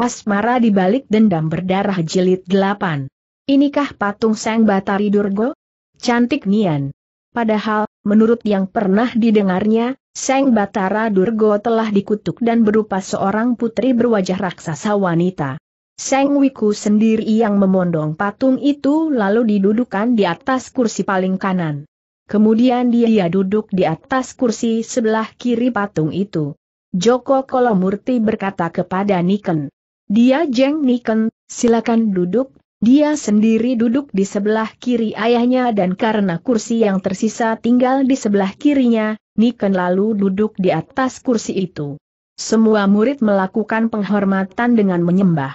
Asmara di balik dendam berdarah jilid 8. Inikah patung Sang Batari Durgo? Cantik nian. Padahal, menurut yang pernah didengarnya, Sang Batara Durgo telah dikutuk dan berupa seorang putri berwajah raksasa wanita. Seng Wiku sendiri yang memondong patung itu lalu didudukan di atas kursi paling kanan. Kemudian dia duduk di atas kursi sebelah kiri patung itu. Joko Kolomurti berkata kepada Niken, dia Jeng Niken, silakan duduk, dia sendiri duduk di sebelah kiri ayahnya dan karena kursi yang tersisa tinggal di sebelah kirinya, Niken lalu duduk di atas kursi itu. Semua murid melakukan penghormatan dengan menyembah.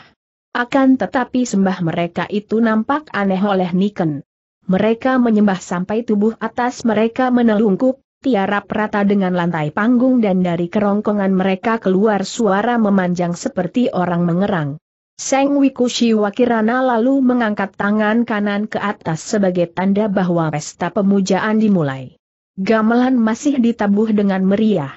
Akan tetapi sembah mereka itu nampak aneh oleh Niken. Mereka menyembah sampai tubuh atas mereka menelungkup, tiarap rata dengan lantai panggung dan dari kerongkongan mereka keluar suara memanjang seperti orang mengerang. Seng Wikushi Wakirana lalu mengangkat tangan kanan ke atas sebagai tanda bahwa pesta pemujaan dimulai. Gamelan masih ditabuh dengan meriah.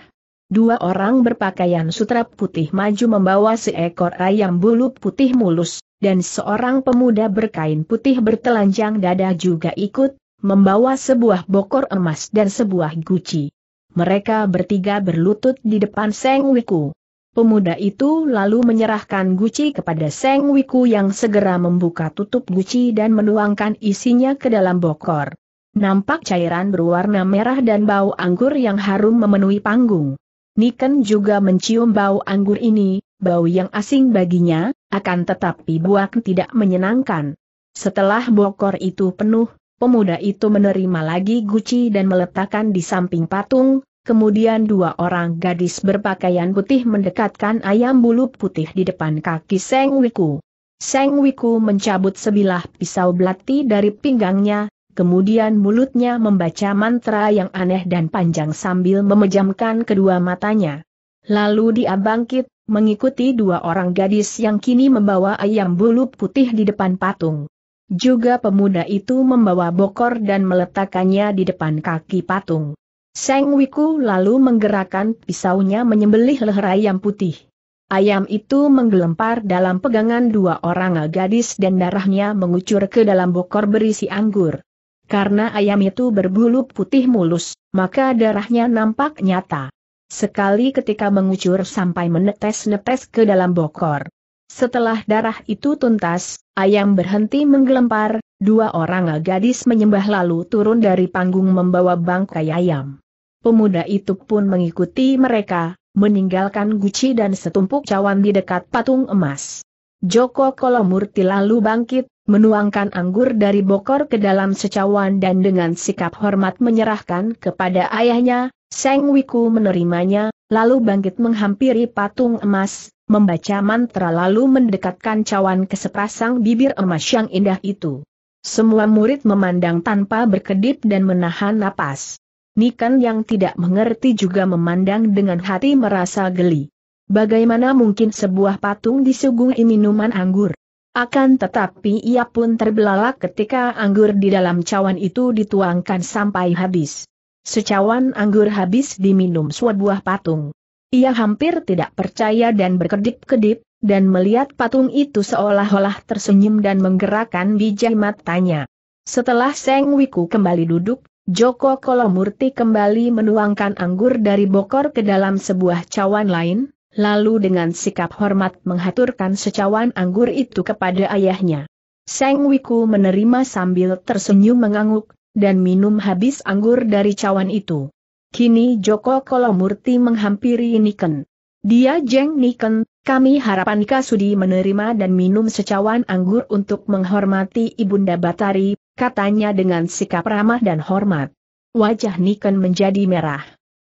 Dua orang berpakaian sutra putih maju membawa seekor ayam bulu putih mulus, dan seorang pemuda berkain putih bertelanjang dada juga ikut, membawa sebuah bokor emas dan sebuah guci. Mereka bertiga berlutut di depan Seng Wiku. Pemuda itu lalu menyerahkan guci kepada Seng Wiku yang segera membuka tutup guci dan menuangkan isinya ke dalam bokor. Nampak cairan berwarna merah dan bau anggur yang harum memenuhi panggung. Niken juga mencium bau anggur ini, bau yang asing baginya, akan tetapi buak tidak menyenangkan. Setelah bokor itu penuh, pemuda itu menerima lagi guci dan meletakkan di samping patung, kemudian dua orang gadis berpakaian putih mendekatkan ayam bulu putih di depan kaki Seng Wiku. Seng Wiku mencabut sebilah pisau belati dari pinggangnya, kemudian mulutnya membaca mantra yang aneh dan panjang sambil memejamkan kedua matanya. Lalu dia bangkit, mengikuti dua orang gadis yang kini membawa ayam bulu putih di depan patung. Juga pemuda itu membawa bokor dan meletakkannya di depan kaki patung. Seng Wiku lalu menggerakkan pisaunya menyembelih leher ayam putih. Ayam itu menggelempar dalam pegangan dua orang gadis dan darahnya mengucur ke dalam bokor berisi anggur. Karena ayam itu berbulu putih mulus, maka darahnya nampak nyata. Sekali ketika mengucur sampai menetes-netes ke dalam bokor, setelah darah itu tuntas, ayam berhenti menggelempar, dua orang gadis menyembah lalu turun dari panggung membawa bangkai ayam. Pemuda itu pun mengikuti mereka, meninggalkan guci dan setumpuk cawan di dekat patung emas. Joko Kolomurti lalu bangkit, menuangkan anggur dari bokor ke dalam secawan dan dengan sikap hormat menyerahkan kepada ayahnya, Seng Wiku menerimanya, lalu bangkit menghampiri patung emas, membaca mantra lalu mendekatkan cawan ke sepasang bibir emas yang indah itu. Semua murid memandang tanpa berkedip dan menahan napas. Nikan yang tidak mengerti juga memandang dengan hati merasa geli. Bagaimana mungkin sebuah patung disuguhi minuman anggur? Akan tetapi ia pun terbelalak ketika anggur di dalam cawan itu dituangkan sampai habis. Secawan anggur habis diminum sebuah patung. Ia hampir tidak percaya dan berkedip-kedip, dan melihat patung itu seolah-olah tersenyum dan menggerakkan biji matanya. Setelah Seng Wiku kembali duduk, Joko Kolomurti kembali menuangkan anggur dari bokor ke dalam sebuah cawan lain, lalu dengan sikap hormat menghaturkan secawan anggur itu kepada ayahnya. Seng Wiku menerima sambil tersenyum mengangguk, dan minum habis anggur dari cawan itu. Kini Joko Kolomurti menghampiri Niken. Dia Jeng Niken, kami harapan Kasudi menerima dan minum secawan anggur untuk menghormati Ibunda Batari, katanya dengan sikap ramah dan hormat. Wajah Niken menjadi merah.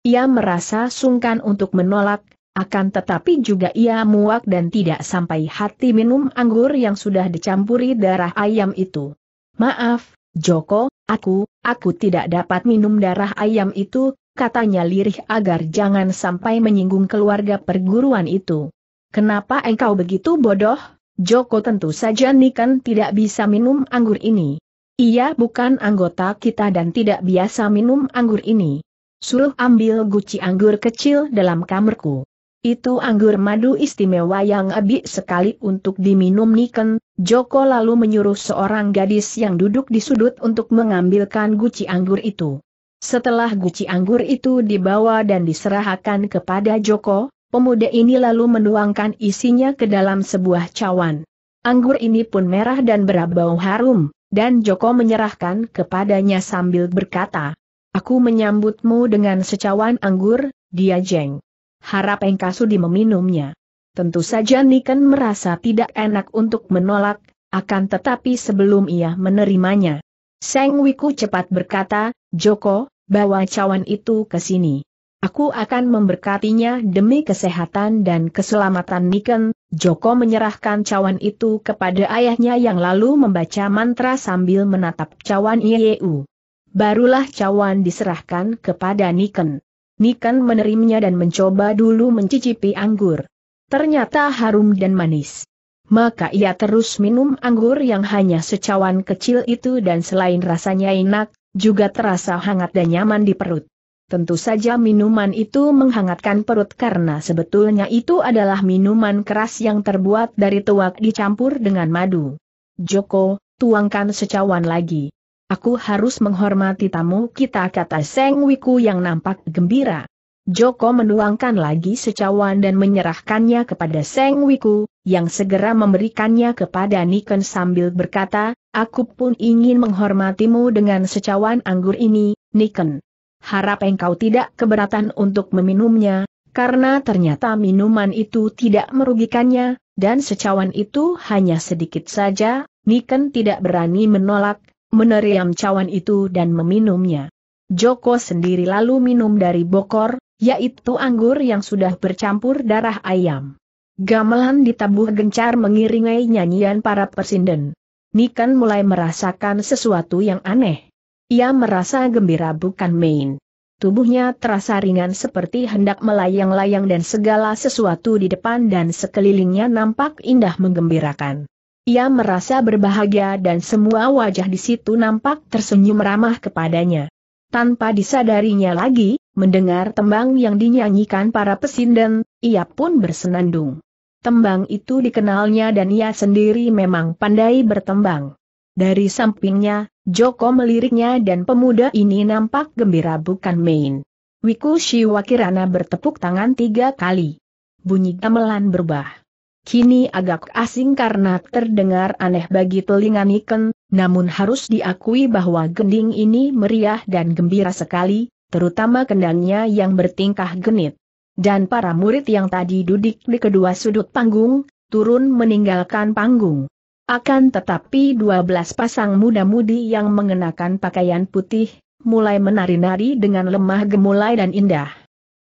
Ia merasa sungkan untuk menolak, akan tetapi juga ia muak dan tidak sampai hati minum anggur yang sudah dicampuri darah ayam itu. Maaf, Joko, aku, aku tidak dapat minum darah ayam itu, katanya lirih agar jangan sampai menyinggung keluarga perguruan itu. Kenapa engkau begitu bodoh? Joko tentu saja Niken tidak bisa minum anggur ini. Ia bukan anggota kita dan tidak biasa minum anggur ini. Suruh ambil guci anggur kecil dalam kamarku. Itu anggur madu istimewa yang abis sekali untuk diminum Niken. Joko lalu menyuruh seorang gadis yang duduk di sudut untuk mengambilkan guci anggur itu. Setelah guci anggur itu dibawa dan diserahkan kepada Joko, pemuda ini lalu menuangkan isinya ke dalam sebuah cawan. Anggur ini pun merah dan berbau harum, dan Joko menyerahkan kepadanya sambil berkata, Aku menyambutmu dengan secawan anggur, dia jeng. Harap engkau sudi meminumnya. Tentu saja Niken merasa tidak enak untuk menolak, akan tetapi sebelum ia menerimanya, Seng Wiku cepat berkata, Joko, bawa cawan itu ke sini. Aku akan memberkatinya demi kesehatan dan keselamatan Niken. Joko menyerahkan cawan itu kepada ayahnya yang lalu membaca mantra sambil menatap cawan Yeu. Barulah cawan diserahkan kepada Niken. Niken menerimanya dan mencoba dulu mencicipi anggur. Ternyata harum dan manis maka ia terus minum anggur yang hanya secawan kecil itu dan selain rasanya enak, juga terasa hangat dan nyaman di perut. Tentu saja minuman itu menghangatkan perut karena sebetulnya itu adalah minuman keras yang terbuat dari tuak dicampur dengan madu. Joko, tuangkan secawan lagi. Aku harus menghormati tamu kita kata Seng Wiku yang nampak gembira. Joko menuangkan lagi secawan dan menyerahkannya kepada Seng Wiku, yang segera memberikannya kepada Niken sambil berkata, Aku pun ingin menghormatimu dengan secawan anggur ini, Niken. Harap engkau tidak keberatan untuk meminumnya, karena ternyata minuman itu tidak merugikannya, dan secawan itu hanya sedikit saja, Niken tidak berani menolak, meneriam cawan itu dan meminumnya. Joko sendiri lalu minum dari bokor, yaitu anggur yang sudah bercampur darah ayam. Gamelan ditabuh gencar mengiringi nyanyian para persinden. Nikan mulai merasakan sesuatu yang aneh. Ia merasa gembira bukan main. Tubuhnya terasa ringan seperti hendak melayang-layang dan segala sesuatu di depan dan sekelilingnya nampak indah menggembirakan. Ia merasa berbahagia dan semua wajah di situ nampak tersenyum ramah kepadanya. Tanpa disadarinya lagi, mendengar tembang yang dinyanyikan para pesinden, ia pun bersenandung. Tembang itu dikenalnya dan ia sendiri memang pandai bertembang. Dari sampingnya, Joko meliriknya dan pemuda ini nampak gembira bukan main. Wiku Shiwakirana bertepuk tangan tiga kali. Bunyi gamelan berubah. Kini agak asing karena terdengar aneh bagi telinga Niken, namun harus diakui bahwa gending ini meriah dan gembira sekali, terutama kendangnya yang bertingkah genit. Dan para murid yang tadi duduk di kedua sudut panggung, turun meninggalkan panggung. Akan tetapi 12 pasang muda-mudi yang mengenakan pakaian putih, mulai menari-nari dengan lemah gemulai dan indah.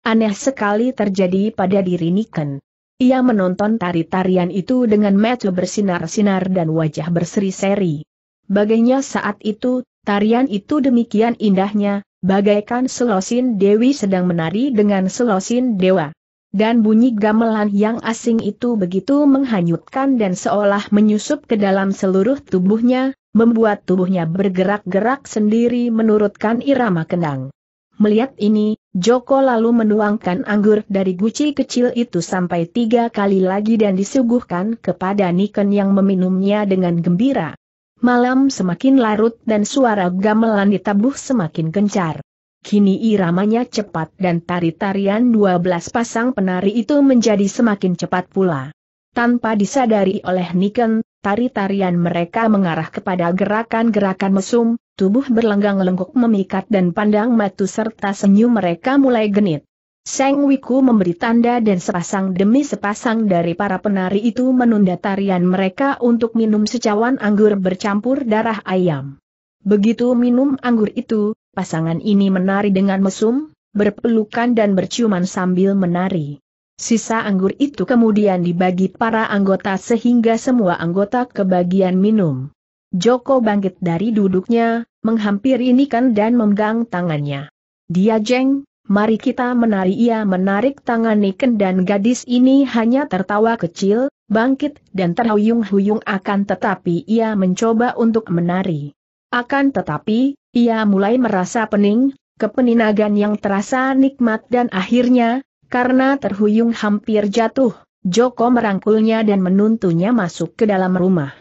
Aneh sekali terjadi pada diri Niken. Ia menonton tari-tarian itu dengan mata bersinar-sinar dan wajah berseri-seri. Bagainya saat itu, tarian itu demikian indahnya, bagaikan selosin Dewi sedang menari dengan selosin Dewa. Dan bunyi gamelan yang asing itu begitu menghanyutkan dan seolah menyusup ke dalam seluruh tubuhnya, membuat tubuhnya bergerak-gerak sendiri menurutkan irama kendang. Melihat ini, Joko lalu menuangkan anggur dari guci kecil itu sampai tiga kali lagi dan disuguhkan kepada Niken yang meminumnya dengan gembira. Malam semakin larut dan suara gamelan ditabuh semakin gencar. Kini iramanya cepat dan tari-tarian dua belas pasang penari itu menjadi semakin cepat pula. Tanpa disadari oleh Niken, tari-tarian mereka mengarah kepada gerakan-gerakan mesum, tubuh berlenggang lengkuk, memikat dan pandang matu serta senyum mereka mulai genit. Seng Wiku memberi tanda dan sepasang demi sepasang dari para penari itu menunda tarian mereka untuk minum secawan anggur bercampur darah ayam. Begitu minum anggur itu, pasangan ini menari dengan mesum, berpelukan dan berciuman sambil menari. Sisa anggur itu kemudian dibagi para anggota sehingga semua anggota kebagian minum. Joko bangkit dari duduknya, menghampiri Nikan dan memegang tangannya. Dia jeng, mari kita menari ia menarik tangan Niken dan gadis ini hanya tertawa kecil, bangkit dan terhuyung-huyung akan tetapi ia mencoba untuk menari. Akan tetapi, ia mulai merasa pening, kepeninagan yang terasa nikmat dan akhirnya, karena terhuyung hampir jatuh, Joko merangkulnya dan menuntunnya masuk ke dalam rumah.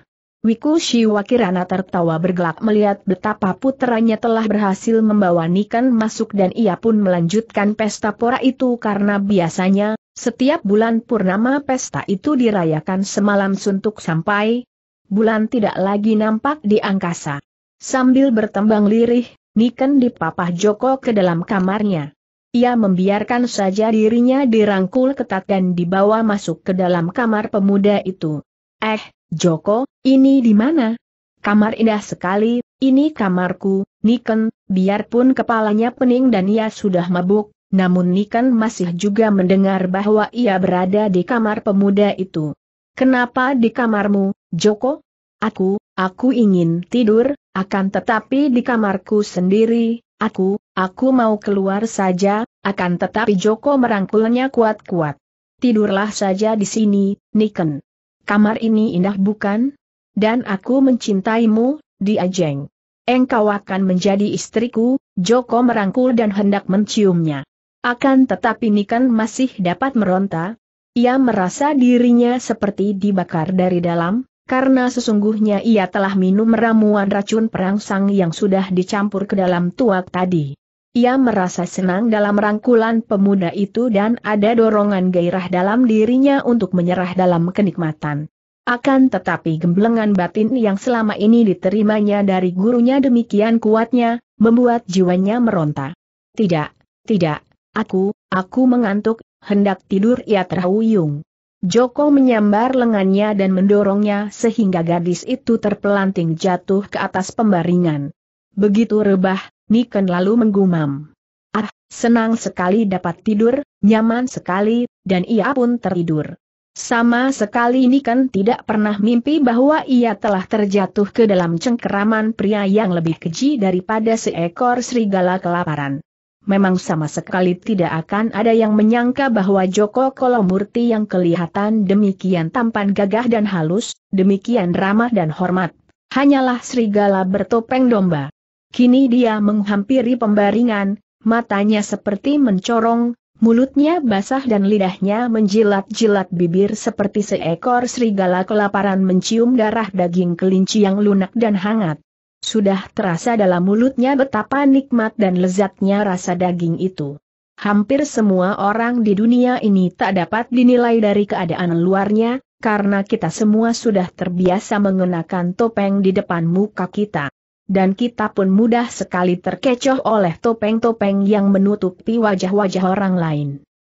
Wiku Shiwakirana tertawa bergelak melihat betapa putranya telah berhasil membawa Nikan masuk dan ia pun melanjutkan pesta pora itu karena biasanya, setiap bulan purnama pesta itu dirayakan semalam suntuk sampai bulan tidak lagi nampak di angkasa. Sambil bertembang lirih, Niken dipapah Joko ke dalam kamarnya. Ia membiarkan saja dirinya dirangkul ketat dan dibawa masuk ke dalam kamar pemuda itu. Eh, Joko, ini di mana? Kamar indah sekali, ini kamarku, Niken, biarpun kepalanya pening dan ia sudah mabuk, namun Niken masih juga mendengar bahwa ia berada di kamar pemuda itu. Kenapa di kamarmu, Joko? Aku, aku ingin tidur, akan tetapi di kamarku sendiri, aku, aku mau keluar saja, akan tetapi Joko merangkulnya kuat-kuat. Tidurlah saja di sini, Niken kamar ini indah bukan? Dan aku mencintaimu, Diajeng. Engkau akan menjadi istriku, Joko merangkul dan hendak menciumnya. Akan tetapi Nikan masih dapat meronta. Ia merasa dirinya seperti dibakar dari dalam, karena sesungguhnya ia telah minum ramuan racun perangsang yang sudah dicampur ke dalam tuak tadi. Ia merasa senang dalam rangkulan pemuda itu dan ada dorongan gairah dalam dirinya untuk menyerah dalam kenikmatan. Akan tetapi gemblengan batin yang selama ini diterimanya dari gurunya demikian kuatnya, membuat jiwanya meronta. Tidak, tidak, aku, aku mengantuk, hendak tidur ia terhuyung. Joko menyambar lengannya dan mendorongnya sehingga gadis itu terpelanting jatuh ke atas pembaringan. Begitu rebah, Niken lalu menggumam. Ah, senang sekali dapat tidur, nyaman sekali, dan ia pun tertidur. Sama sekali Niken tidak pernah mimpi bahwa ia telah terjatuh ke dalam cengkeraman pria yang lebih keji daripada seekor serigala kelaparan. Memang sama sekali tidak akan ada yang menyangka bahwa Joko Kolomurti yang kelihatan demikian tampan gagah dan halus, demikian ramah dan hormat, hanyalah serigala bertopeng domba. Kini dia menghampiri pembaringan, matanya seperti mencorong, mulutnya basah dan lidahnya menjilat-jilat bibir seperti seekor serigala kelaparan mencium darah daging kelinci yang lunak dan hangat. Sudah terasa dalam mulutnya betapa nikmat dan lezatnya rasa daging itu. Hampir semua orang di dunia ini tak dapat dinilai dari keadaan luarnya, karena kita semua sudah terbiasa mengenakan topeng di depan muka kita dan kita pun mudah sekali terkecoh oleh topeng-topeng yang menutupi wajah-wajah orang lain.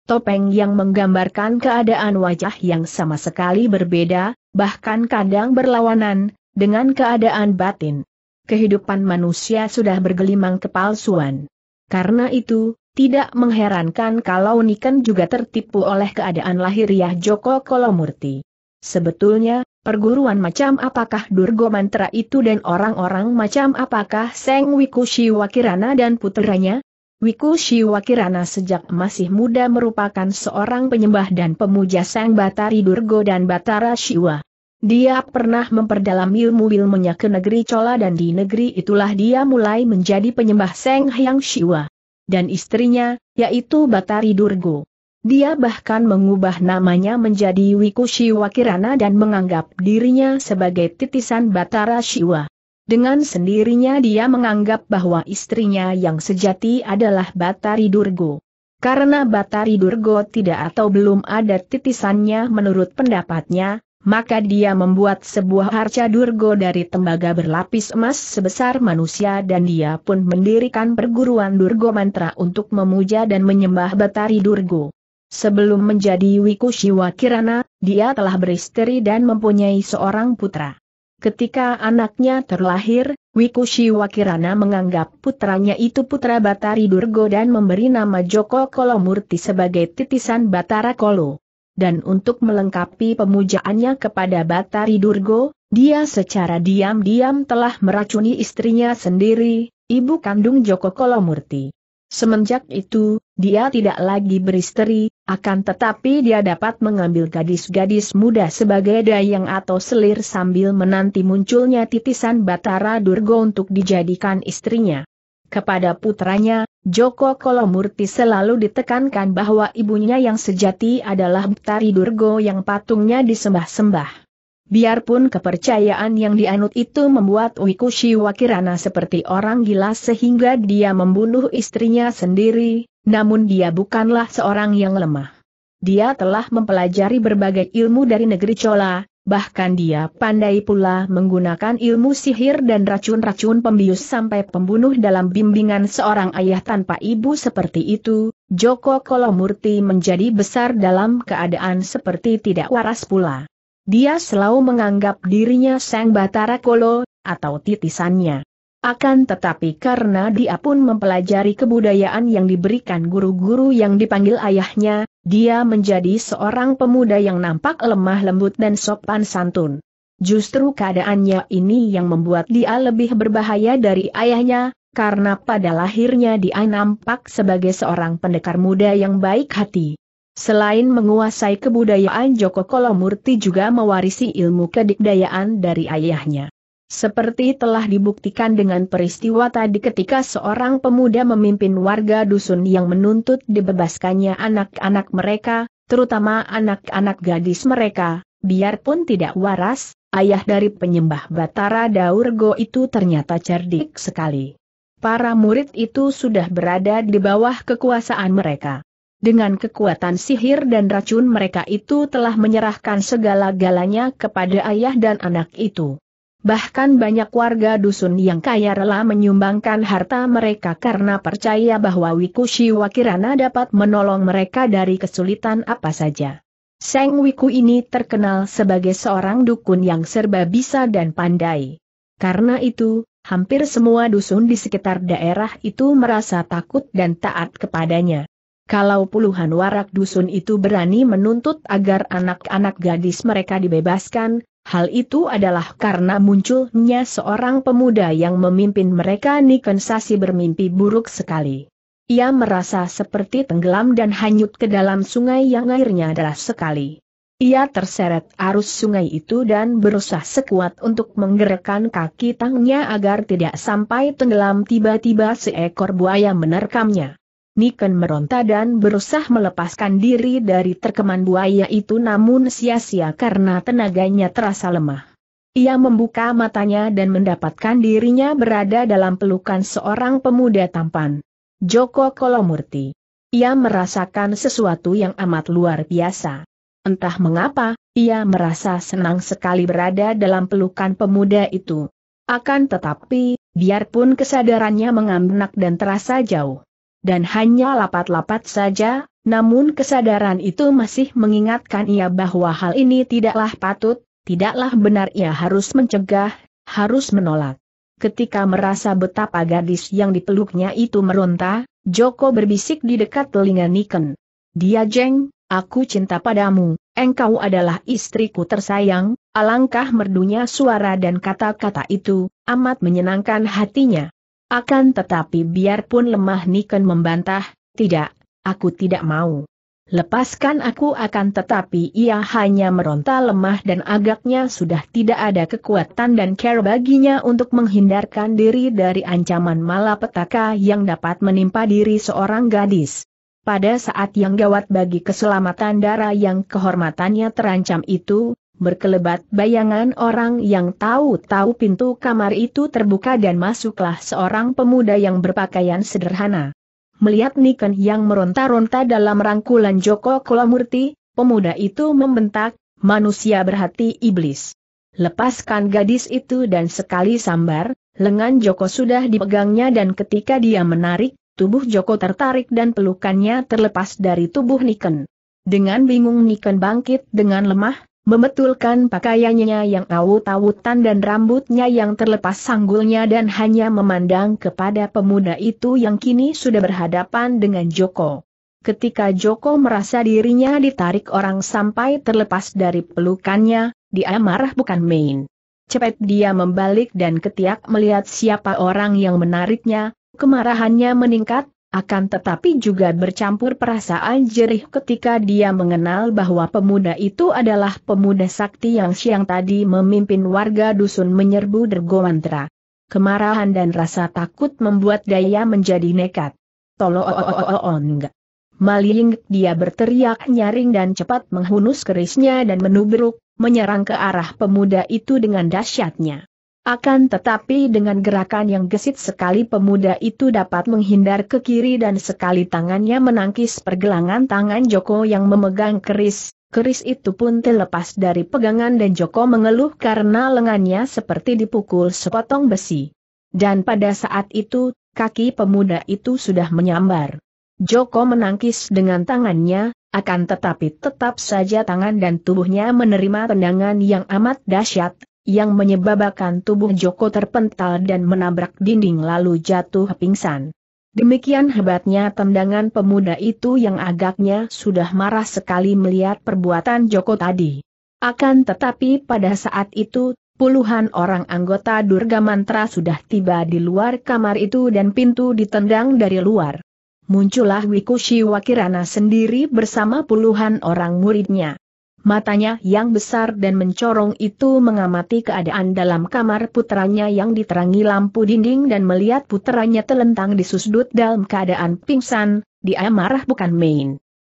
Topeng yang menggambarkan keadaan wajah yang sama sekali berbeda, bahkan kadang berlawanan, dengan keadaan batin. Kehidupan manusia sudah bergelimang kepalsuan. Karena itu, tidak mengherankan kalau Niken juga tertipu oleh keadaan lahiriah Joko Kolomurti. Sebetulnya, Perguruan macam apakah Durgo Mantra itu dan orang-orang macam apakah Seng Wiku Shiwakirana dan putranya. Wiku Shiwakirana sejak masih muda merupakan seorang penyembah dan pemuja Seng Batari Durgo dan Batara Shiwa. Dia pernah memperdalam ilmu-ilmunya ke negeri Cola dan di negeri itulah dia mulai menjadi penyembah Seng Hyang Shiwa. Dan istrinya, yaitu Batari Durgo. Dia bahkan mengubah namanya menjadi Wiku Wakirana dan menganggap dirinya sebagai titisan Batara Shiwa. Dengan sendirinya dia menganggap bahwa istrinya yang sejati adalah Batari Durgo. Karena Batari Durgo tidak atau belum ada titisannya menurut pendapatnya, maka dia membuat sebuah harca Durgo dari tembaga berlapis emas sebesar manusia dan dia pun mendirikan perguruan Durgo Mantra untuk memuja dan menyembah Batari Durgo. Sebelum menjadi Wikushiwa Kirana, dia telah beristeri dan mempunyai seorang putra. Ketika anaknya terlahir, Wikushiwa Kirana menganggap putranya itu putra Batari Durgo dan memberi nama Joko Kolomurti sebagai titisan Batara Kolo. Dan untuk melengkapi pemujaannya kepada Batari Durgo, dia secara diam-diam telah meracuni istrinya sendiri, ibu kandung Joko Kolomurti. Semenjak itu, dia tidak lagi beristeri, akan tetapi dia dapat mengambil gadis-gadis muda sebagai dayang atau selir sambil menanti munculnya titisan Batara Durga untuk dijadikan istrinya. Kepada putranya, Joko Kolomurti selalu ditekankan bahwa ibunya yang sejati adalah Batari Durga yang patungnya disembah-sembah. Biarpun kepercayaan yang dianut itu membuat Wikushi Wakirana seperti orang gila sehingga dia membunuh istrinya sendiri, namun dia bukanlah seorang yang lemah. Dia telah mempelajari berbagai ilmu dari negeri Cola, bahkan dia pandai pula menggunakan ilmu sihir dan racun-racun pembius sampai pembunuh dalam bimbingan seorang ayah tanpa ibu seperti itu, Joko Kolomurti menjadi besar dalam keadaan seperti tidak waras pula. Dia selalu menganggap dirinya sang Batara Kolo, atau titisannya. Akan tetapi karena dia pun mempelajari kebudayaan yang diberikan guru-guru yang dipanggil ayahnya, dia menjadi seorang pemuda yang nampak lemah lembut dan sopan santun. Justru keadaannya ini yang membuat dia lebih berbahaya dari ayahnya, karena pada lahirnya dia nampak sebagai seorang pendekar muda yang baik hati. Selain menguasai kebudayaan Joko Kolomurti juga mewarisi ilmu kedikdayaan dari ayahnya. Seperti telah dibuktikan dengan peristiwa tadi ketika seorang pemuda memimpin warga dusun yang menuntut dibebaskannya anak-anak mereka, terutama anak-anak gadis mereka, biarpun tidak waras, ayah dari penyembah Batara Daurgo itu ternyata cerdik sekali. Para murid itu sudah berada di bawah kekuasaan mereka. Dengan kekuatan sihir dan racun mereka itu telah menyerahkan segala-galanya kepada ayah dan anak itu. Bahkan banyak warga dusun yang kaya rela menyumbangkan harta mereka karena percaya bahwa Wikushi Wakirana dapat menolong mereka dari kesulitan apa saja. Seng Wiku ini terkenal sebagai seorang dukun yang serba bisa dan pandai. Karena itu, hampir semua dusun di sekitar daerah itu merasa takut dan taat kepadanya. Kalau puluhan warak dusun itu berani menuntut agar anak-anak gadis mereka dibebaskan, Hal itu adalah karena munculnya seorang pemuda yang memimpin mereka Sasi bermimpi buruk sekali. Ia merasa seperti tenggelam dan hanyut ke dalam sungai yang airnya deras sekali. Ia terseret arus sungai itu dan berusaha sekuat untuk menggerakkan kaki tangnya agar tidak sampai tenggelam tiba-tiba seekor buaya menerkamnya. Niken meronta dan berusaha melepaskan diri dari terkeman buaya itu namun sia-sia karena tenaganya terasa lemah. Ia membuka matanya dan mendapatkan dirinya berada dalam pelukan seorang pemuda tampan. Joko Kolomurti. Ia merasakan sesuatu yang amat luar biasa. Entah mengapa, ia merasa senang sekali berada dalam pelukan pemuda itu. Akan tetapi, biarpun kesadarannya mengambenak dan terasa jauh dan hanya lapat-lapat saja, namun kesadaran itu masih mengingatkan ia bahwa hal ini tidaklah patut, tidaklah benar ia harus mencegah, harus menolak. Ketika merasa betapa gadis yang dipeluknya itu meronta, Joko berbisik di dekat telinga Niken. Dia jeng, aku cinta padamu, engkau adalah istriku tersayang, alangkah merdunya suara dan kata-kata itu, amat menyenangkan hatinya. Akan tetapi biarpun lemah Niken membantah, tidak, aku tidak mau. Lepaskan aku akan tetapi ia hanya meronta lemah dan agaknya sudah tidak ada kekuatan dan care baginya untuk menghindarkan diri dari ancaman malapetaka yang dapat menimpa diri seorang gadis. Pada saat yang gawat bagi keselamatan darah yang kehormatannya terancam itu, berkelebat bayangan orang yang tahu-tahu pintu kamar itu terbuka dan masuklah seorang pemuda yang berpakaian sederhana. Melihat Niken yang meronta-ronta dalam rangkulan Joko Kolomurti, pemuda itu membentak, manusia berhati iblis. Lepaskan gadis itu dan sekali sambar, lengan Joko sudah dipegangnya dan ketika dia menarik, tubuh Joko tertarik dan pelukannya terlepas dari tubuh Niken. Dengan bingung Niken bangkit dengan lemah, Memetulkan pakaiannya yang awut-awutan dan rambutnya yang terlepas sanggulnya dan hanya memandang kepada pemuda itu yang kini sudah berhadapan dengan Joko. Ketika Joko merasa dirinya ditarik orang sampai terlepas dari pelukannya, dia marah bukan main. Cepat dia membalik dan ketiak melihat siapa orang yang menariknya, kemarahannya meningkat, akan tetapi juga bercampur perasaan jerih ketika dia mengenal bahwa pemuda itu adalah pemuda sakti yang siang tadi memimpin warga dusun menyerbu Dergomantra. Kemarahan dan rasa takut membuat daya menjadi nekat. Tolooooong. Maling dia berteriak nyaring dan cepat menghunus kerisnya dan menubruk, menyerang ke arah pemuda itu dengan dahsyatnya. Akan tetapi dengan gerakan yang gesit sekali pemuda itu dapat menghindar ke kiri dan sekali tangannya menangkis pergelangan tangan Joko yang memegang keris, keris itu pun terlepas dari pegangan dan Joko mengeluh karena lengannya seperti dipukul sepotong besi. Dan pada saat itu, kaki pemuda itu sudah menyambar. Joko menangkis dengan tangannya, akan tetapi tetap saja tangan dan tubuhnya menerima tendangan yang amat dahsyat, yang menyebabkan tubuh Joko terpental dan menabrak dinding lalu jatuh pingsan. Demikian hebatnya tendangan pemuda itu yang agaknya sudah marah sekali melihat perbuatan Joko tadi. Akan tetapi pada saat itu, puluhan orang anggota Durga Mantra sudah tiba di luar kamar itu dan pintu ditendang dari luar. Muncullah Wikushi Wakirana sendiri bersama puluhan orang muridnya matanya yang besar dan mencorong itu mengamati keadaan dalam kamar putranya yang diterangi lampu dinding dan melihat putranya telentang di sudut dalam keadaan pingsan, dia marah bukan main.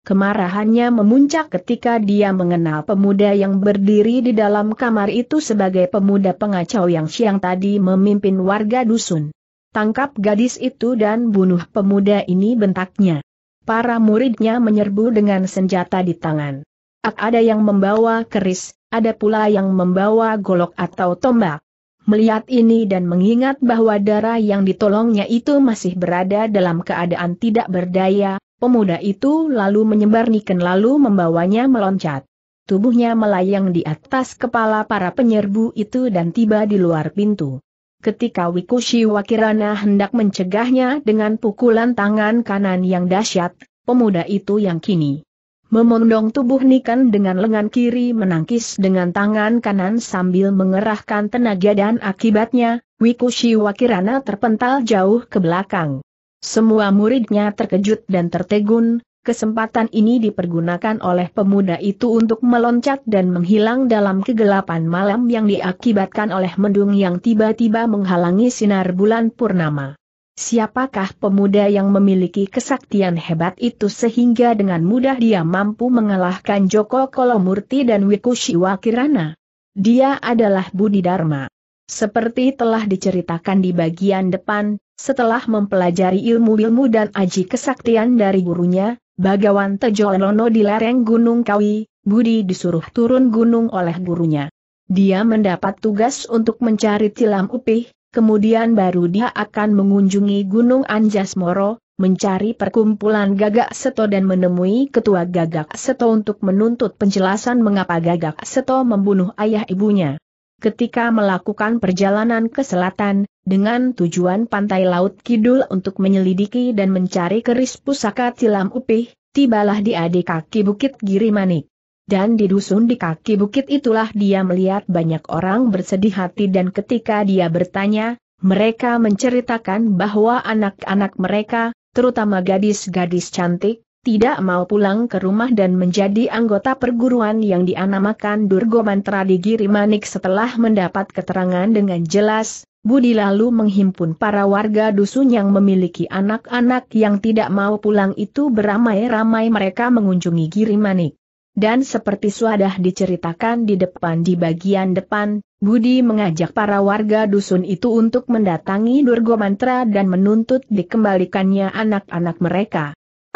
Kemarahannya memuncak ketika dia mengenal pemuda yang berdiri di dalam kamar itu sebagai pemuda pengacau yang siang tadi memimpin warga dusun. Tangkap gadis itu dan bunuh pemuda ini bentaknya. Para muridnya menyerbu dengan senjata di tangan. Ada yang membawa keris, ada pula yang membawa golok atau tombak. Melihat ini dan mengingat bahwa darah yang ditolongnya itu masih berada dalam keadaan tidak berdaya, pemuda itu lalu menyebar Niken lalu membawanya meloncat. Tubuhnya melayang di atas kepala para penyerbu itu dan tiba di luar pintu. Ketika Wikushi Wakirana hendak mencegahnya dengan pukulan tangan kanan yang dahsyat, pemuda itu yang kini memondong tubuh Nikan dengan lengan kiri menangkis dengan tangan kanan sambil mengerahkan tenaga dan akibatnya, Wikushi Wakirana terpental jauh ke belakang. Semua muridnya terkejut dan tertegun, kesempatan ini dipergunakan oleh pemuda itu untuk meloncat dan menghilang dalam kegelapan malam yang diakibatkan oleh mendung yang tiba-tiba menghalangi sinar bulan purnama. Siapakah pemuda yang memiliki kesaktian hebat itu sehingga dengan mudah dia mampu mengalahkan Joko Kolomurti dan Wiku Kirana? Dia adalah Budi Dharma. Seperti telah diceritakan di bagian depan, setelah mempelajari ilmu-ilmu dan aji kesaktian dari gurunya, Bagawan Tejolono di lereng Gunung Kawi, Budi disuruh turun gunung oleh gurunya. Dia mendapat tugas untuk mencari tilam upih, kemudian baru dia akan mengunjungi Gunung Anjas Moro, mencari perkumpulan Gagak Seto dan menemui ketua Gagak Seto untuk menuntut penjelasan mengapa Gagak Seto membunuh ayah ibunya. Ketika melakukan perjalanan ke selatan, dengan tujuan pantai Laut Kidul untuk menyelidiki dan mencari keris pusaka Tilam Upih, tibalah di adik kaki Bukit Girimanik dan di dusun di kaki bukit itulah dia melihat banyak orang bersedih hati dan ketika dia bertanya, mereka menceritakan bahwa anak-anak mereka, terutama gadis-gadis cantik, tidak mau pulang ke rumah dan menjadi anggota perguruan yang dianamakan Durgo Mantra di Giri Manik. setelah mendapat keterangan dengan jelas, Budi lalu menghimpun para warga dusun yang memiliki anak-anak yang tidak mau pulang itu beramai-ramai mereka mengunjungi Giri Manik. Dan seperti suadah diceritakan di depan di bagian depan, Budi mengajak para warga dusun itu untuk mendatangi Durgo Mantra dan menuntut dikembalikannya anak-anak mereka.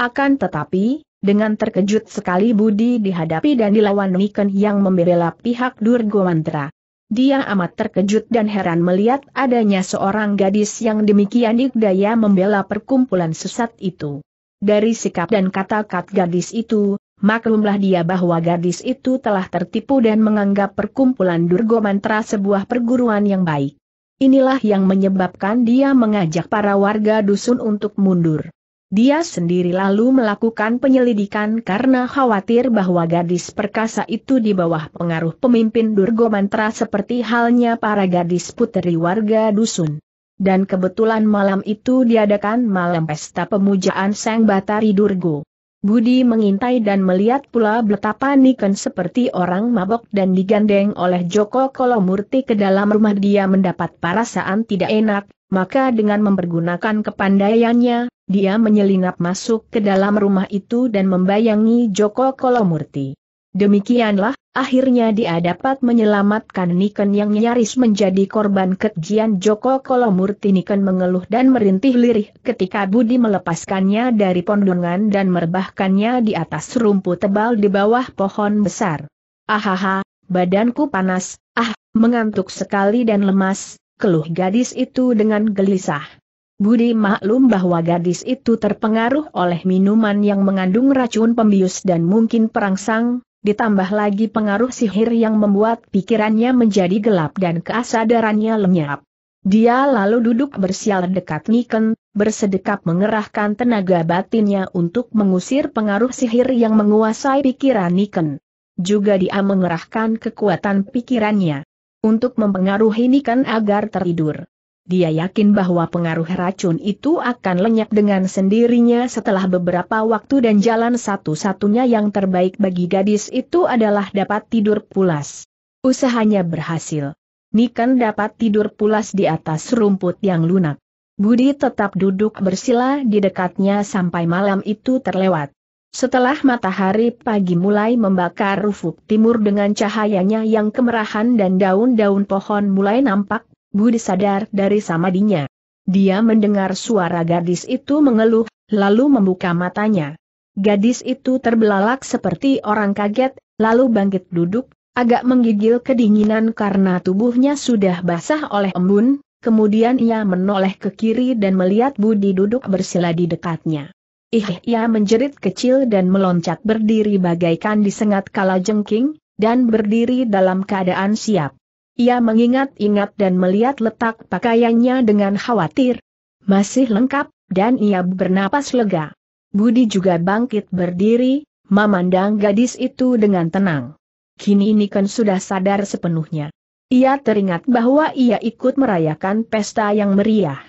Akan tetapi, dengan terkejut sekali Budi dihadapi dan dilawan Niken yang membela pihak Durgo Mantra. Dia amat terkejut dan heran melihat adanya seorang gadis yang demikian dikdaya membela perkumpulan sesat itu. Dari sikap dan kata-kata gadis itu, maklumlah dia bahwa gadis itu telah tertipu dan menganggap perkumpulan Durgo Mantra sebuah perguruan yang baik. Inilah yang menyebabkan dia mengajak para warga dusun untuk mundur. Dia sendiri lalu melakukan penyelidikan karena khawatir bahwa gadis perkasa itu di bawah pengaruh pemimpin Durgo Mantra seperti halnya para gadis puteri warga dusun. Dan kebetulan malam itu diadakan malam pesta pemujaan Sang Batari Durgo. Budi mengintai dan melihat pula betapa Niken seperti orang mabok dan digandeng oleh Joko Kolomurti ke dalam rumah dia mendapat perasaan tidak enak, maka dengan mempergunakan kepandaiannya, dia menyelinap masuk ke dalam rumah itu dan membayangi Joko Kolomurti. Demikianlah, akhirnya dia dapat menyelamatkan Niken yang nyaris menjadi korban kejian Joko Kolomurti Niken mengeluh dan merintih lirih ketika Budi melepaskannya dari pondongan dan merebahkannya di atas rumput tebal di bawah pohon besar. Ahaha, badanku panas, ah, mengantuk sekali dan lemas, keluh gadis itu dengan gelisah. Budi maklum bahwa gadis itu terpengaruh oleh minuman yang mengandung racun pembius dan mungkin perangsang, ditambah lagi pengaruh sihir yang membuat pikirannya menjadi gelap dan keasadarannya lenyap. Dia lalu duduk bersial dekat Niken, bersedekap mengerahkan tenaga batinnya untuk mengusir pengaruh sihir yang menguasai pikiran Niken. Juga dia mengerahkan kekuatan pikirannya untuk mempengaruhi Niken agar tertidur. Dia yakin bahwa pengaruh racun itu akan lenyap dengan sendirinya setelah beberapa waktu dan jalan satu-satunya yang terbaik bagi gadis itu adalah dapat tidur pulas. Usahanya berhasil. Niken dapat tidur pulas di atas rumput yang lunak. Budi tetap duduk bersila di dekatnya sampai malam itu terlewat. Setelah matahari pagi mulai membakar ufuk timur dengan cahayanya yang kemerahan dan daun-daun pohon mulai nampak Budi sadar dari samadinya. Dia mendengar suara gadis itu mengeluh, lalu membuka matanya. Gadis itu terbelalak seperti orang kaget, lalu bangkit duduk, agak menggigil kedinginan karena tubuhnya sudah basah oleh embun, kemudian ia menoleh ke kiri dan melihat Budi duduk bersila di dekatnya. Ih, ia menjerit kecil dan meloncat berdiri bagaikan disengat kala jengking, dan berdiri dalam keadaan siap. Ia mengingat-ingat dan melihat letak pakaiannya dengan khawatir. Masih lengkap, dan ia bernapas lega. Budi juga bangkit berdiri, memandang gadis itu dengan tenang. Kini ini kan sudah sadar sepenuhnya. Ia teringat bahwa ia ikut merayakan pesta yang meriah.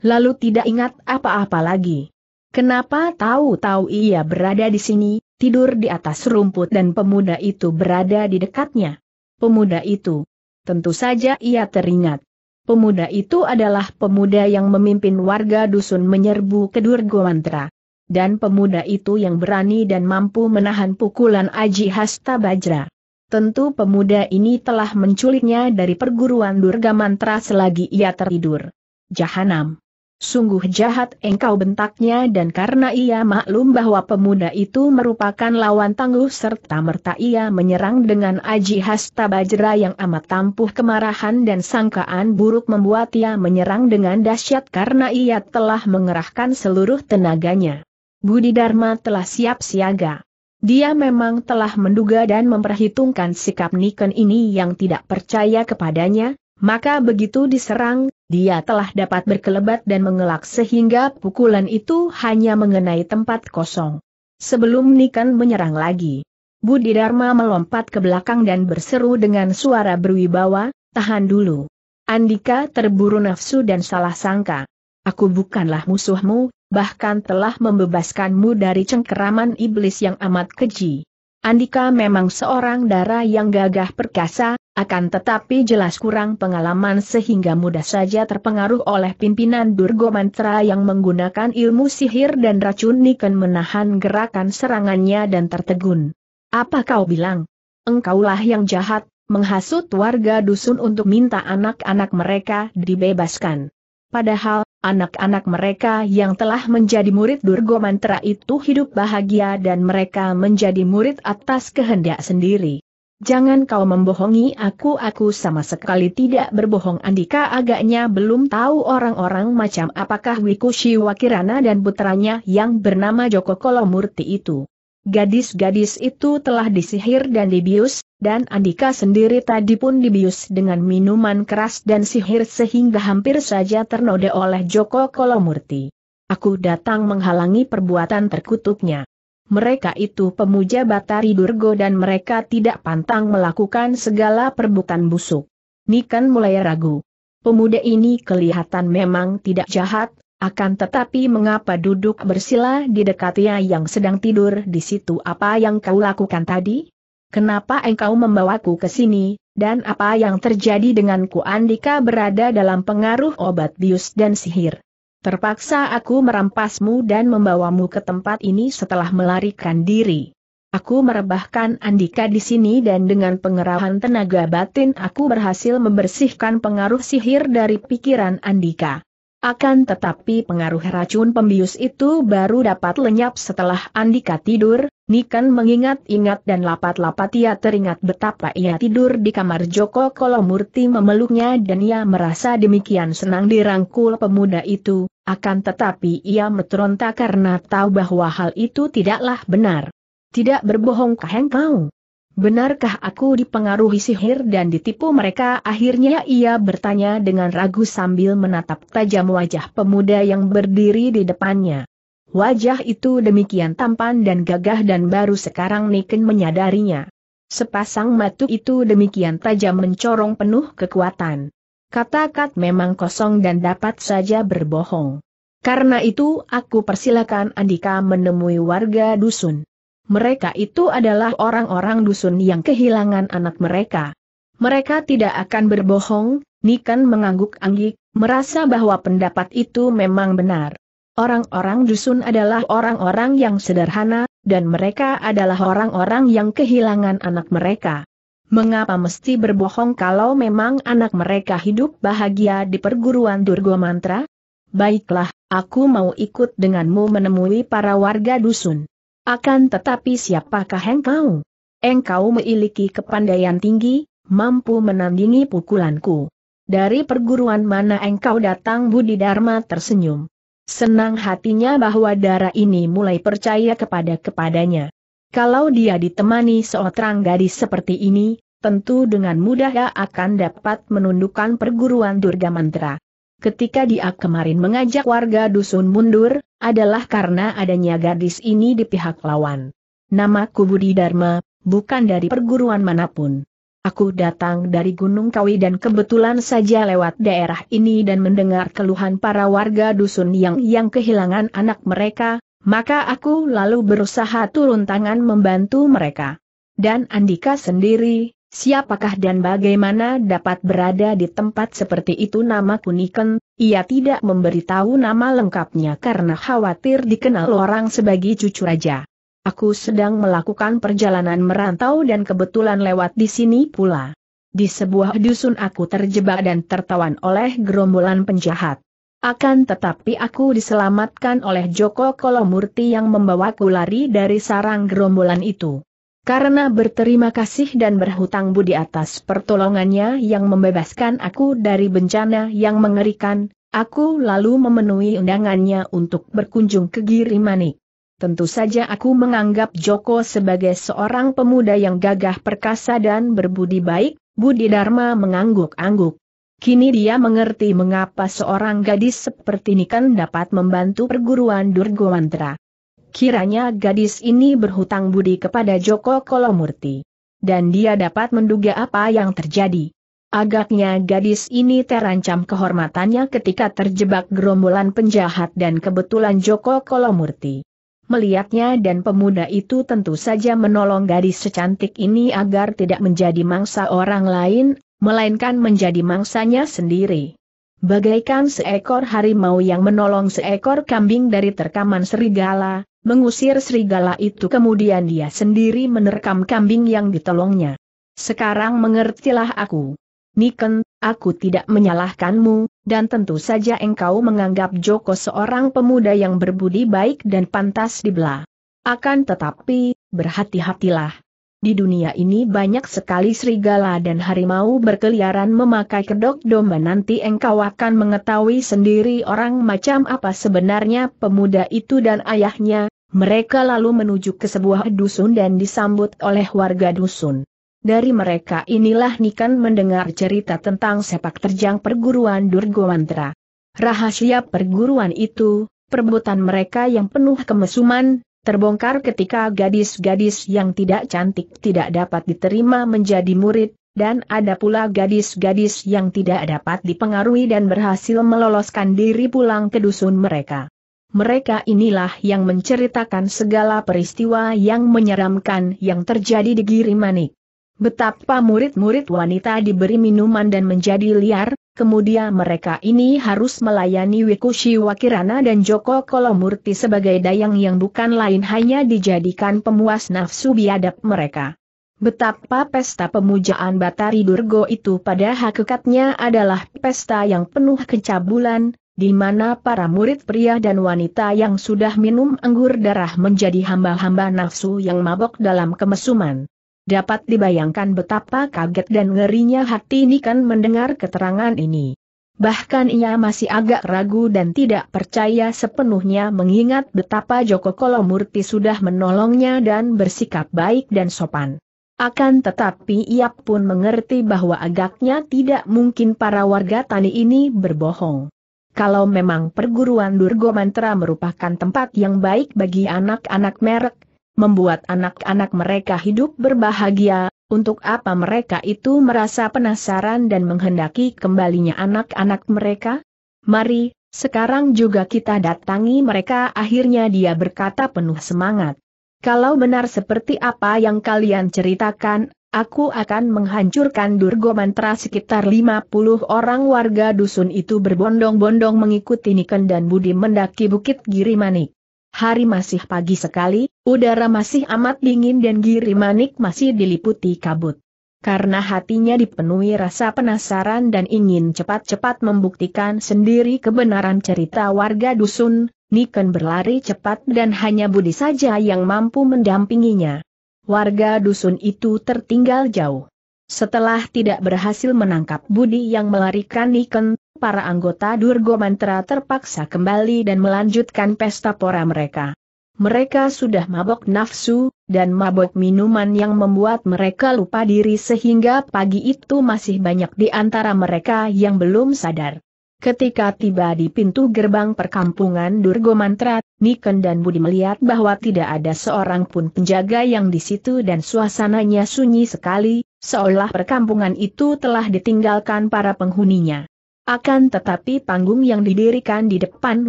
Lalu tidak ingat apa-apa lagi. Kenapa tahu-tahu ia berada di sini, tidur di atas rumput dan pemuda itu berada di dekatnya. Pemuda itu, tentu saja ia teringat. Pemuda itu adalah pemuda yang memimpin warga dusun menyerbu Kedur mantra, Dan pemuda itu yang berani dan mampu menahan pukulan Aji Hasta Bajra. Tentu pemuda ini telah menculiknya dari perguruan Durga Mantra selagi ia tertidur. Jahanam. Sungguh jahat engkau bentaknya dan karena ia maklum bahwa pemuda itu merupakan lawan tangguh serta merta ia menyerang dengan aji hasta bajra yang amat tampuh kemarahan dan sangkaan buruk membuat ia menyerang dengan dahsyat karena ia telah mengerahkan seluruh tenaganya. Budi Dharma telah siap siaga. Dia memang telah menduga dan memperhitungkan sikap Niken ini yang tidak percaya kepadanya, maka begitu diserang, dia telah dapat berkelebat dan mengelak sehingga pukulan itu hanya mengenai tempat kosong. Sebelum Nikan menyerang lagi, Budi Dharma melompat ke belakang dan berseru dengan suara berwibawa, tahan dulu. Andika terburu nafsu dan salah sangka. Aku bukanlah musuhmu, bahkan telah membebaskanmu dari cengkeraman iblis yang amat keji. Andika memang seorang darah yang gagah perkasa, akan tetapi jelas kurang pengalaman sehingga mudah saja terpengaruh oleh pimpinan Durgo Mantra yang menggunakan ilmu sihir dan racun Niken menahan gerakan serangannya dan tertegun. Apa kau bilang? Engkaulah yang jahat, menghasut warga dusun untuk minta anak-anak mereka dibebaskan. Padahal, anak-anak mereka yang telah menjadi murid Durgo Mantra itu hidup bahagia dan mereka menjadi murid atas kehendak sendiri. Jangan kau membohongi aku aku sama sekali tidak berbohong Andika agaknya belum tahu orang-orang macam apakah Wiku Shiwakirana dan putranya yang bernama Joko Kolomurti itu. Gadis-gadis itu telah disihir dan dibius, dan Andika sendiri tadi pun dibius dengan minuman keras dan sihir sehingga hampir saja ternoda oleh Joko Kolomurti. Aku datang menghalangi perbuatan terkutuknya mereka itu pemuja Batari Durgo dan mereka tidak pantang melakukan segala perbuatan busuk. Nikan mulai ragu. Pemuda ini kelihatan memang tidak jahat, akan tetapi mengapa duduk bersila di dekatnya yang sedang tidur di situ apa yang kau lakukan tadi? Kenapa engkau membawaku ke sini, dan apa yang terjadi denganku Andika berada dalam pengaruh obat bius dan sihir? Terpaksa aku merampasmu dan membawamu ke tempat ini setelah melarikan diri. Aku merebahkan Andika di sini dan dengan pengerahan tenaga batin aku berhasil membersihkan pengaruh sihir dari pikiran Andika. Akan tetapi pengaruh racun pembius itu baru dapat lenyap setelah Andika tidur, Nikan mengingat-ingat dan lapat-lapat ia teringat betapa ia tidur di kamar Joko Kolomurti memeluknya dan ia merasa demikian senang dirangkul pemuda itu, akan tetapi ia meteronta karena tahu bahwa hal itu tidaklah benar. Tidak berbohongkah engkau? Benarkah aku dipengaruhi sihir dan ditipu mereka? Akhirnya ia bertanya dengan ragu sambil menatap tajam wajah pemuda yang berdiri di depannya. Wajah itu demikian tampan dan gagah dan baru sekarang Niken menyadarinya. Sepasang matu itu demikian tajam mencorong penuh kekuatan. Kata-kat memang kosong dan dapat saja berbohong. Karena itu aku persilakan Andika menemui warga dusun. Mereka itu adalah orang-orang dusun yang kehilangan anak mereka. Mereka tidak akan berbohong, Niken mengangguk-anggik, merasa bahwa pendapat itu memang benar. Orang-orang dusun adalah orang-orang yang sederhana, dan mereka adalah orang-orang yang kehilangan anak mereka. Mengapa mesti berbohong kalau memang anak mereka hidup bahagia di perguruan Durgo Mantra? Baiklah, aku mau ikut denganmu menemui para warga dusun. Akan tetapi siapakah engkau? Engkau memiliki kepandaian tinggi, mampu menandingi pukulanku. Dari perguruan mana engkau datang Budi Dharma tersenyum senang hatinya bahwa darah ini mulai percaya kepada kepadanya. Kalau dia ditemani seorang gadis seperti ini, tentu dengan mudah ia akan dapat menundukkan perguruan Durga Mantra. Ketika dia kemarin mengajak warga dusun mundur, adalah karena adanya gadis ini di pihak lawan. Nama Kubudi Dharma, bukan dari perguruan manapun. Aku datang dari Gunung Kawi dan kebetulan saja lewat daerah ini dan mendengar keluhan para warga dusun yang yang kehilangan anak mereka, maka aku lalu berusaha turun tangan membantu mereka. Dan Andika sendiri, siapakah dan bagaimana dapat berada di tempat seperti itu nama Kuniken, ia tidak memberitahu nama lengkapnya karena khawatir dikenal orang sebagai cucu raja. Aku sedang melakukan perjalanan merantau dan kebetulan lewat di sini pula. Di sebuah dusun aku terjebak dan tertawan oleh gerombolan penjahat. Akan tetapi aku diselamatkan oleh Joko Kolomurti yang membawaku lari dari sarang gerombolan itu. Karena berterima kasih dan berhutang budi atas pertolongannya yang membebaskan aku dari bencana yang mengerikan, aku lalu memenuhi undangannya untuk berkunjung ke Giri Manik. Tentu saja aku menganggap Joko sebagai seorang pemuda yang gagah perkasa dan berbudi baik, Budi Dharma mengangguk-angguk. Kini dia mengerti mengapa seorang gadis seperti Nikan dapat membantu perguruan Durgomantra. Kiranya gadis ini berhutang budi kepada Joko Kolomurti. Dan dia dapat menduga apa yang terjadi. Agaknya gadis ini terancam kehormatannya ketika terjebak gerombolan penjahat dan kebetulan Joko Kolomurti Melihatnya dan pemuda itu tentu saja menolong gadis secantik ini agar tidak menjadi mangsa orang lain, melainkan menjadi mangsanya sendiri. Bagaikan seekor harimau yang menolong seekor kambing dari terkaman serigala, mengusir serigala itu kemudian dia sendiri menerkam kambing yang ditolongnya. Sekarang mengertilah aku. Niken, aku tidak menyalahkanmu, dan tentu saja engkau menganggap Joko seorang pemuda yang berbudi baik dan pantas dibela. Akan tetapi, berhati-hatilah. Di dunia ini banyak sekali serigala dan harimau berkeliaran memakai kedok domba nanti engkau akan mengetahui sendiri orang macam apa sebenarnya pemuda itu dan ayahnya, mereka lalu menuju ke sebuah dusun dan disambut oleh warga dusun. Dari mereka inilah Nikan mendengar cerita tentang sepak terjang perguruan Durgomantra. Rahasia perguruan itu, perbuatan mereka yang penuh kemesuman, terbongkar ketika gadis-gadis yang tidak cantik tidak dapat diterima menjadi murid, dan ada pula gadis-gadis yang tidak dapat dipengaruhi dan berhasil meloloskan diri pulang ke dusun mereka. Mereka inilah yang menceritakan segala peristiwa yang menyeramkan yang terjadi di Giri Manik. Betapa murid-murid wanita diberi minuman dan menjadi liar, kemudian mereka ini harus melayani Wikushi Wakirana dan Joko Kolomurti sebagai dayang yang bukan lain hanya dijadikan pemuas nafsu biadab mereka. Betapa pesta pemujaan Batari Durgo itu pada hakikatnya adalah pesta yang penuh kecabulan, di mana para murid pria dan wanita yang sudah minum anggur darah menjadi hamba-hamba nafsu yang mabok dalam kemesuman. Dapat dibayangkan betapa kaget dan ngerinya hati Nikan mendengar keterangan ini. Bahkan ia masih agak ragu dan tidak percaya sepenuhnya mengingat betapa Joko Kolomurti sudah menolongnya dan bersikap baik dan sopan. Akan tetapi ia pun mengerti bahwa agaknya tidak mungkin para warga tani ini berbohong. Kalau memang perguruan Durgo Mantra merupakan tempat yang baik bagi anak-anak merek, membuat anak-anak mereka hidup berbahagia, untuk apa mereka itu merasa penasaran dan menghendaki kembalinya anak-anak mereka? Mari, sekarang juga kita datangi mereka akhirnya dia berkata penuh semangat. Kalau benar seperti apa yang kalian ceritakan, Aku akan menghancurkan Durgo Mantra sekitar 50 orang warga dusun itu berbondong-bondong mengikuti Niken dan Budi mendaki Bukit Giri Manik. Hari masih pagi sekali, udara masih amat dingin dan Giri Manik masih diliputi kabut. Karena hatinya dipenuhi rasa penasaran dan ingin cepat-cepat membuktikan sendiri kebenaran cerita warga dusun, Niken berlari cepat dan hanya Budi saja yang mampu mendampinginya. Warga dusun itu tertinggal jauh. Setelah tidak berhasil menangkap Budi yang melarikan Niken, para anggota Durgo Mantra terpaksa kembali dan melanjutkan pesta pora mereka. Mereka sudah mabok nafsu, dan mabok minuman yang membuat mereka lupa diri sehingga pagi itu masih banyak di antara mereka yang belum sadar. Ketika tiba di pintu gerbang perkampungan Durgo Mantra, Niken dan Budi melihat bahwa tidak ada seorang pun penjaga yang di situ dan suasananya sunyi sekali, seolah perkampungan itu telah ditinggalkan para penghuninya. Akan tetapi panggung yang didirikan di depan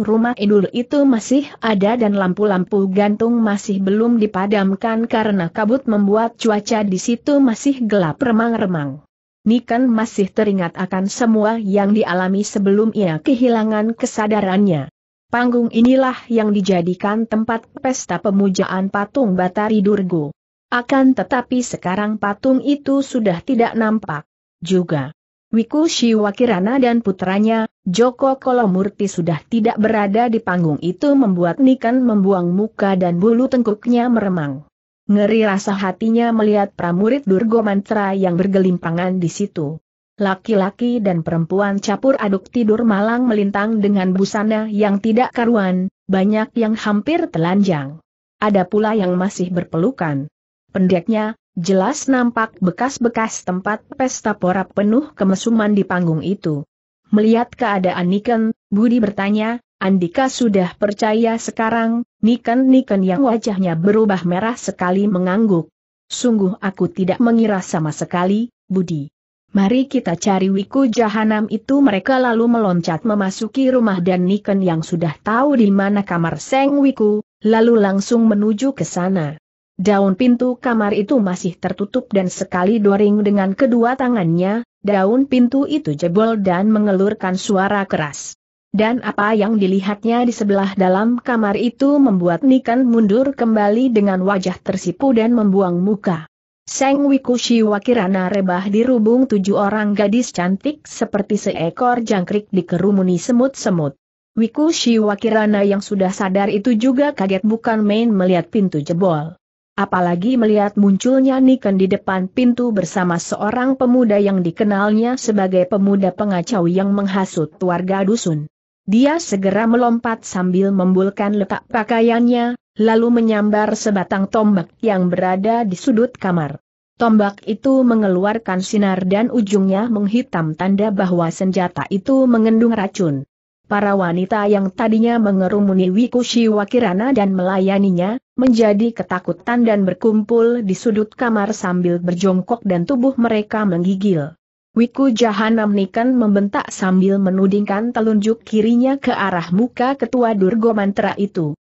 rumah Idul itu masih ada dan lampu-lampu gantung masih belum dipadamkan karena kabut membuat cuaca di situ masih gelap remang-remang. Nikan masih teringat akan semua yang dialami sebelum ia kehilangan kesadarannya. Panggung inilah yang dijadikan tempat pesta pemujaan patung Batari Durgo. Akan tetapi sekarang patung itu sudah tidak nampak juga. Wiku Shiwakirana dan putranya, Joko Kolomurti sudah tidak berada di panggung itu membuat Nikan membuang muka dan bulu tengkuknya meremang. Ngeri rasa hatinya melihat pramurid Durgo Mantra yang bergelimpangan di situ. Laki-laki dan perempuan capur aduk tidur malang melintang dengan busana yang tidak karuan, banyak yang hampir telanjang. Ada pula yang masih berpelukan. Pendeknya, Jelas nampak bekas-bekas tempat pesta porap penuh kemesuman di panggung itu. Melihat keadaan Niken, Budi bertanya, Andika sudah percaya sekarang, Niken-Niken yang wajahnya berubah merah sekali mengangguk. Sungguh aku tidak mengira sama sekali, Budi. Mari kita cari wiku jahanam itu mereka lalu meloncat memasuki rumah dan Niken yang sudah tahu di mana kamar Seng Wiku, lalu langsung menuju ke sana. Daun pintu kamar itu masih tertutup dan sekali doring dengan kedua tangannya, daun pintu itu jebol dan mengelurkan suara keras. Dan apa yang dilihatnya di sebelah dalam kamar itu membuat Nikan mundur kembali dengan wajah tersipu dan membuang muka. Seng Wikushi Wakirana rebah dirubung tujuh orang gadis cantik seperti seekor jangkrik dikerumuni semut-semut. Wikushi Wakirana yang sudah sadar itu juga kaget bukan main melihat pintu jebol. Apalagi melihat munculnya Niken di depan pintu bersama seorang pemuda yang dikenalnya sebagai pemuda pengacau yang menghasut warga dusun. Dia segera melompat sambil membulkan letak pakaiannya, lalu menyambar sebatang tombak yang berada di sudut kamar. Tombak itu mengeluarkan sinar dan ujungnya menghitam tanda bahwa senjata itu mengandung racun para wanita yang tadinya mengerumuni Wikushi Wakirana dan melayaninya, menjadi ketakutan dan berkumpul di sudut kamar sambil berjongkok dan tubuh mereka menggigil. Wiku Jahanam Nikan membentak sambil menudingkan telunjuk kirinya ke arah muka ketua Durgo Mantra itu.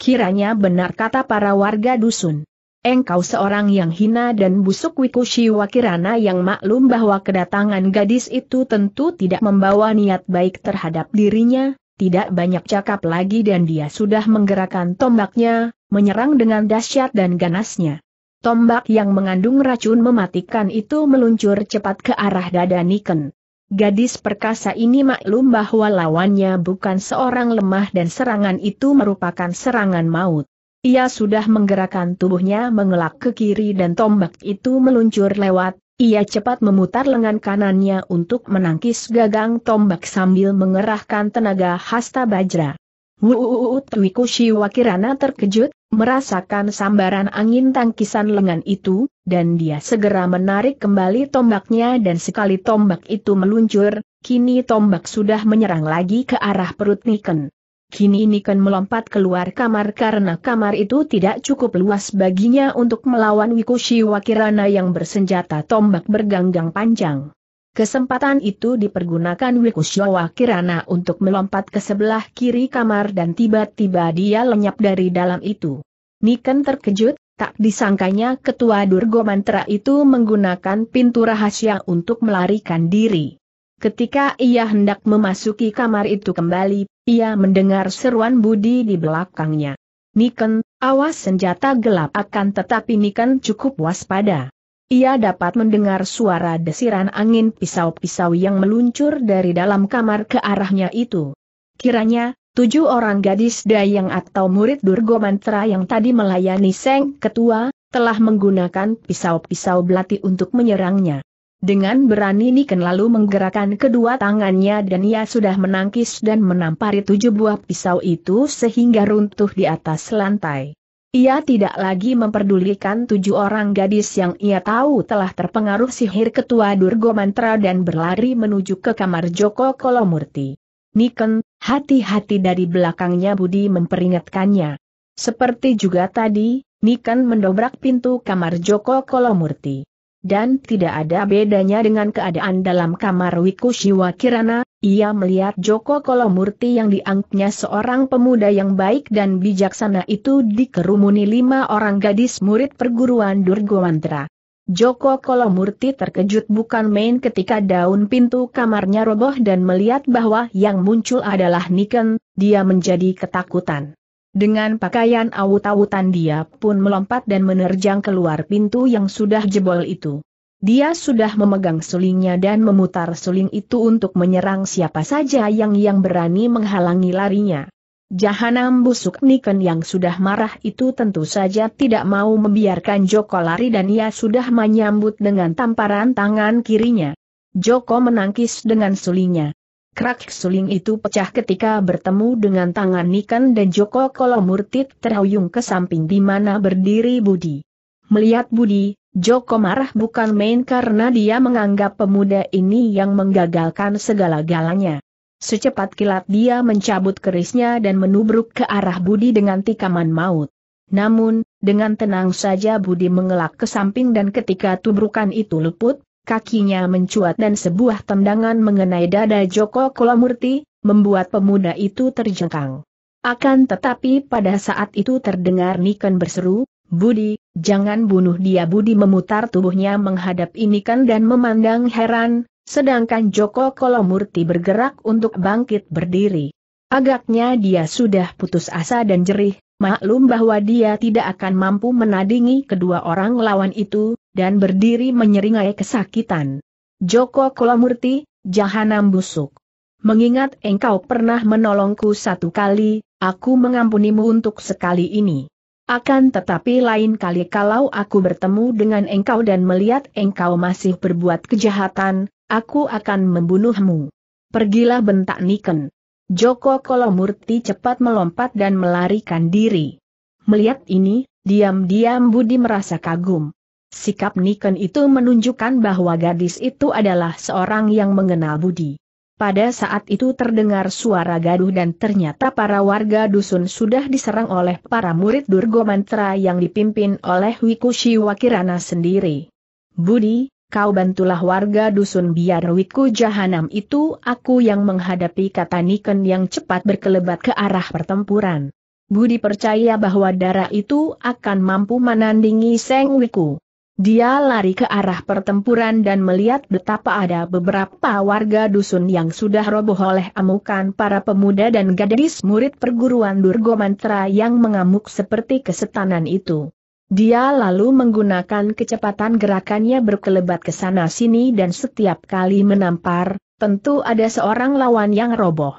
Kiranya benar kata para warga dusun. Engkau seorang yang hina dan busuk Wikushi Wakirana yang maklum bahwa kedatangan gadis itu tentu tidak membawa niat baik terhadap dirinya, tidak banyak cakap lagi dan dia sudah menggerakkan tombaknya, menyerang dengan dahsyat dan ganasnya. Tombak yang mengandung racun mematikan itu meluncur cepat ke arah dada Niken. Gadis perkasa ini maklum bahwa lawannya bukan seorang lemah dan serangan itu merupakan serangan maut. Ia sudah menggerakkan tubuhnya mengelak ke kiri dan tombak itu meluncur lewat, ia cepat memutar lengan kanannya untuk menangkis gagang tombak sambil mengerahkan tenaga hasta bajra. Wuuut Wikushi Wakirana terkejut, merasakan sambaran angin tangkisan lengan itu, dan dia segera menarik kembali tombaknya dan sekali tombak itu meluncur, kini tombak sudah menyerang lagi ke arah perut Niken. Kini Niken melompat keluar kamar karena kamar itu tidak cukup luas baginya untuk melawan Wikushi Wakirana yang bersenjata tombak berganggang panjang. Kesempatan itu dipergunakan Wikushi Wakirana untuk melompat ke sebelah kiri kamar dan tiba-tiba dia lenyap dari dalam itu. Niken terkejut, tak disangkanya ketua Durgo Mantra itu menggunakan pintu rahasia untuk melarikan diri. Ketika ia hendak memasuki kamar itu kembali, ia mendengar seruan Budi di belakangnya. Niken, awas senjata gelap akan tetapi Niken cukup waspada. Ia dapat mendengar suara desiran angin pisau-pisau yang meluncur dari dalam kamar ke arahnya itu. Kiranya, tujuh orang gadis dayang atau murid Durgo Mantra yang tadi melayani Seng Ketua, telah menggunakan pisau-pisau belati untuk menyerangnya. Dengan berani Niken lalu menggerakkan kedua tangannya dan ia sudah menangkis dan menampari tujuh buah pisau itu sehingga runtuh di atas lantai. Ia tidak lagi memperdulikan tujuh orang gadis yang ia tahu telah terpengaruh sihir ketua Durgo Mantra dan berlari menuju ke kamar Joko Kolomurti. Niken, hati-hati dari belakangnya Budi memperingatkannya. Seperti juga tadi, Niken mendobrak pintu kamar Joko Kolomurti dan tidak ada bedanya dengan keadaan dalam kamar Wiku Shiwa Kirana, ia melihat Joko Kolomurti yang diangknya seorang pemuda yang baik dan bijaksana itu dikerumuni lima orang gadis murid perguruan Mantra. Joko Kolomurti terkejut bukan main ketika daun pintu kamarnya roboh dan melihat bahwa yang muncul adalah Niken, dia menjadi ketakutan. Dengan pakaian awut-awutan dia pun melompat dan menerjang keluar pintu yang sudah jebol itu. Dia sudah memegang sulingnya dan memutar suling itu untuk menyerang siapa saja yang yang berani menghalangi larinya. Jahanam busuk Niken yang sudah marah itu tentu saja tidak mau membiarkan Joko lari dan ia sudah menyambut dengan tamparan tangan kirinya. Joko menangkis dengan sulingnya. Krak suling itu pecah ketika bertemu dengan tangan Nikan dan Joko Kolomurtit terhuyung ke samping di mana berdiri Budi. Melihat Budi, Joko marah bukan main karena dia menganggap pemuda ini yang menggagalkan segala-galanya. Secepat kilat dia mencabut kerisnya dan menubruk ke arah Budi dengan tikaman maut. Namun, dengan tenang saja Budi mengelak ke samping dan ketika tubrukan itu luput, kakinya mencuat dan sebuah tendangan mengenai dada Joko Kolamurti, membuat pemuda itu terjengkang. Akan tetapi pada saat itu terdengar Niken berseru, Budi, jangan bunuh dia Budi memutar tubuhnya menghadap Niken dan memandang heran, sedangkan Joko Kolamurti bergerak untuk bangkit berdiri. Agaknya dia sudah putus asa dan jerih, maklum bahwa dia tidak akan mampu menandingi kedua orang lawan itu, dan berdiri menyeringai kesakitan. Joko Kolamurti, jahanam busuk. Mengingat engkau pernah menolongku satu kali, aku mengampunimu untuk sekali ini. Akan tetapi lain kali kalau aku bertemu dengan engkau dan melihat engkau masih berbuat kejahatan, aku akan membunuhmu. Pergilah bentak Niken. Joko Kolomurti cepat melompat dan melarikan diri. Melihat ini, diam-diam Budi merasa kagum. Sikap Niken itu menunjukkan bahwa gadis itu adalah seorang yang mengenal budi. Pada saat itu terdengar suara gaduh dan ternyata para warga dusun sudah diserang oleh para murid Durgo Mantra yang dipimpin oleh Wikushi Wakirana sendiri. Budi, kau bantulah warga dusun biar Wiku Jahanam itu aku yang menghadapi kata Niken yang cepat berkelebat ke arah pertempuran. Budi percaya bahwa darah itu akan mampu menandingi Seng Wiku. Dia lari ke arah pertempuran dan melihat betapa ada beberapa warga dusun yang sudah roboh oleh amukan para pemuda dan gadis murid perguruan Durgo Mantra yang mengamuk seperti kesetanan itu. Dia lalu menggunakan kecepatan gerakannya berkelebat ke sana-sini dan setiap kali menampar, tentu ada seorang lawan yang roboh.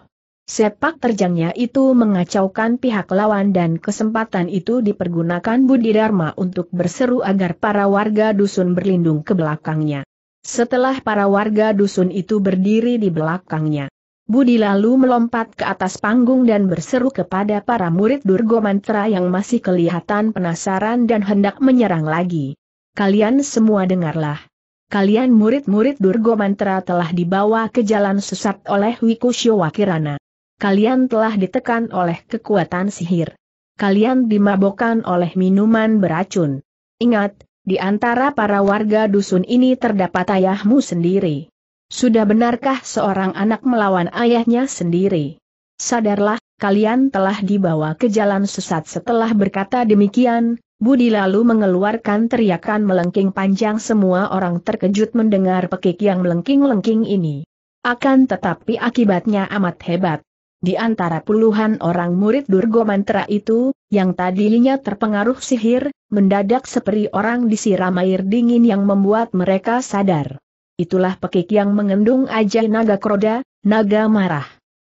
Sepak terjangnya itu mengacaukan pihak lawan dan kesempatan itu dipergunakan Budi Dharma untuk berseru agar para warga dusun berlindung ke belakangnya. Setelah para warga dusun itu berdiri di belakangnya, Budi lalu melompat ke atas panggung dan berseru kepada para murid Durgo Mantra yang masih kelihatan penasaran dan hendak menyerang lagi. Kalian semua dengarlah. Kalian murid-murid Durgo Mantra telah dibawa ke jalan sesat oleh Wikusyo Wakirana. Kalian telah ditekan oleh kekuatan sihir. Kalian dimabokkan oleh minuman beracun. Ingat, di antara para warga dusun ini terdapat ayahmu sendiri. Sudah benarkah seorang anak melawan ayahnya sendiri? Sadarlah, kalian telah dibawa ke jalan sesat setelah berkata demikian, Budi lalu mengeluarkan teriakan melengking panjang semua orang terkejut mendengar pekik yang melengking-lengking ini. Akan tetapi akibatnya amat hebat. Di antara puluhan orang murid Durgo Mantra itu, yang tadinya terpengaruh sihir, mendadak seperti orang disiram air dingin yang membuat mereka sadar. Itulah pekik yang mengandung aja naga kroda, naga marah.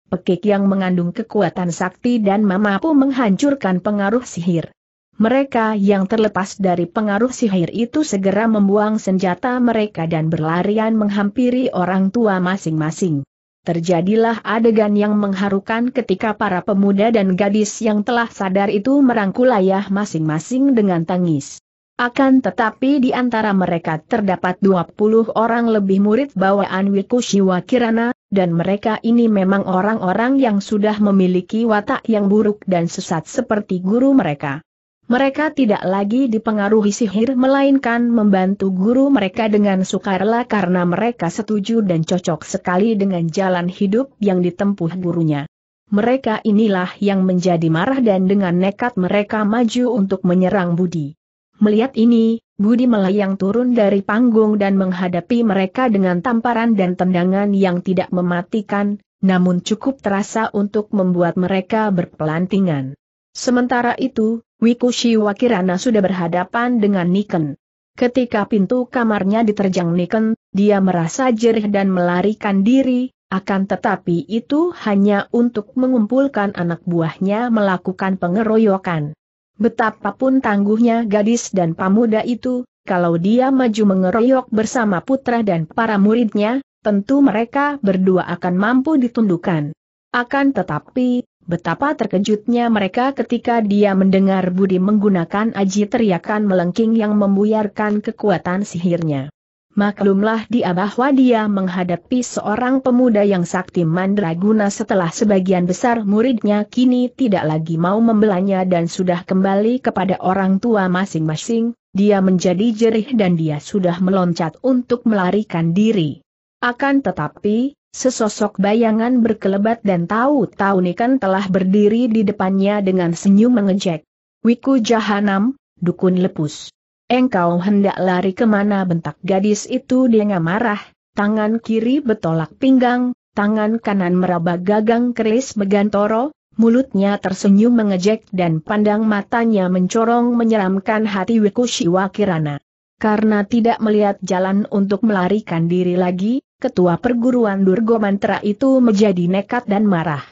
Pekik yang mengandung kekuatan sakti dan mampu menghancurkan pengaruh sihir. Mereka yang terlepas dari pengaruh sihir itu segera membuang senjata mereka dan berlarian menghampiri orang tua masing-masing. Terjadilah adegan yang mengharukan ketika para pemuda dan gadis yang telah sadar itu merangkul ayah masing-masing dengan tangis. Akan tetapi di antara mereka terdapat 20 orang lebih murid bawaan Wiku Kirana, dan mereka ini memang orang-orang yang sudah memiliki watak yang buruk dan sesat seperti guru mereka. Mereka tidak lagi dipengaruhi sihir melainkan membantu guru mereka dengan sukarela karena mereka setuju dan cocok sekali dengan jalan hidup yang ditempuh gurunya. Mereka inilah yang menjadi marah dan dengan nekat mereka maju untuk menyerang Budi. Melihat ini, Budi melayang turun dari panggung dan menghadapi mereka dengan tamparan dan tendangan yang tidak mematikan, namun cukup terasa untuk membuat mereka berpelantingan. Sementara itu, Wiku Shiwakirana sudah berhadapan dengan Niken. Ketika pintu kamarnya diterjang Niken, dia merasa jerih dan melarikan diri, akan tetapi itu hanya untuk mengumpulkan anak buahnya melakukan pengeroyokan. Betapapun tangguhnya gadis dan pemuda itu, kalau dia maju mengeroyok bersama putra dan para muridnya, tentu mereka berdua akan mampu ditundukkan. Akan tetapi, Betapa terkejutnya mereka ketika dia mendengar Budi menggunakan aji teriakan melengking yang membuyarkan kekuatan sihirnya. Maklumlah dia bahwa dia menghadapi seorang pemuda yang sakti mandraguna setelah sebagian besar muridnya kini tidak lagi mau membelanya dan sudah kembali kepada orang tua masing-masing, dia menjadi jerih dan dia sudah meloncat untuk melarikan diri. Akan tetapi, Sesosok bayangan berkelebat dan tahu-tahu Nikan telah berdiri di depannya dengan senyum mengejek. Wiku Jahanam, dukun lepus. Engkau hendak lari kemana bentak gadis itu dengan marah, tangan kiri betolak pinggang, tangan kanan meraba gagang keris begantoro, mulutnya tersenyum mengejek dan pandang matanya mencorong menyeramkan hati Wiku Shiwa Kirana. Karena tidak melihat jalan untuk melarikan diri lagi, ketua perguruan Durgo Mantra itu menjadi nekat dan marah.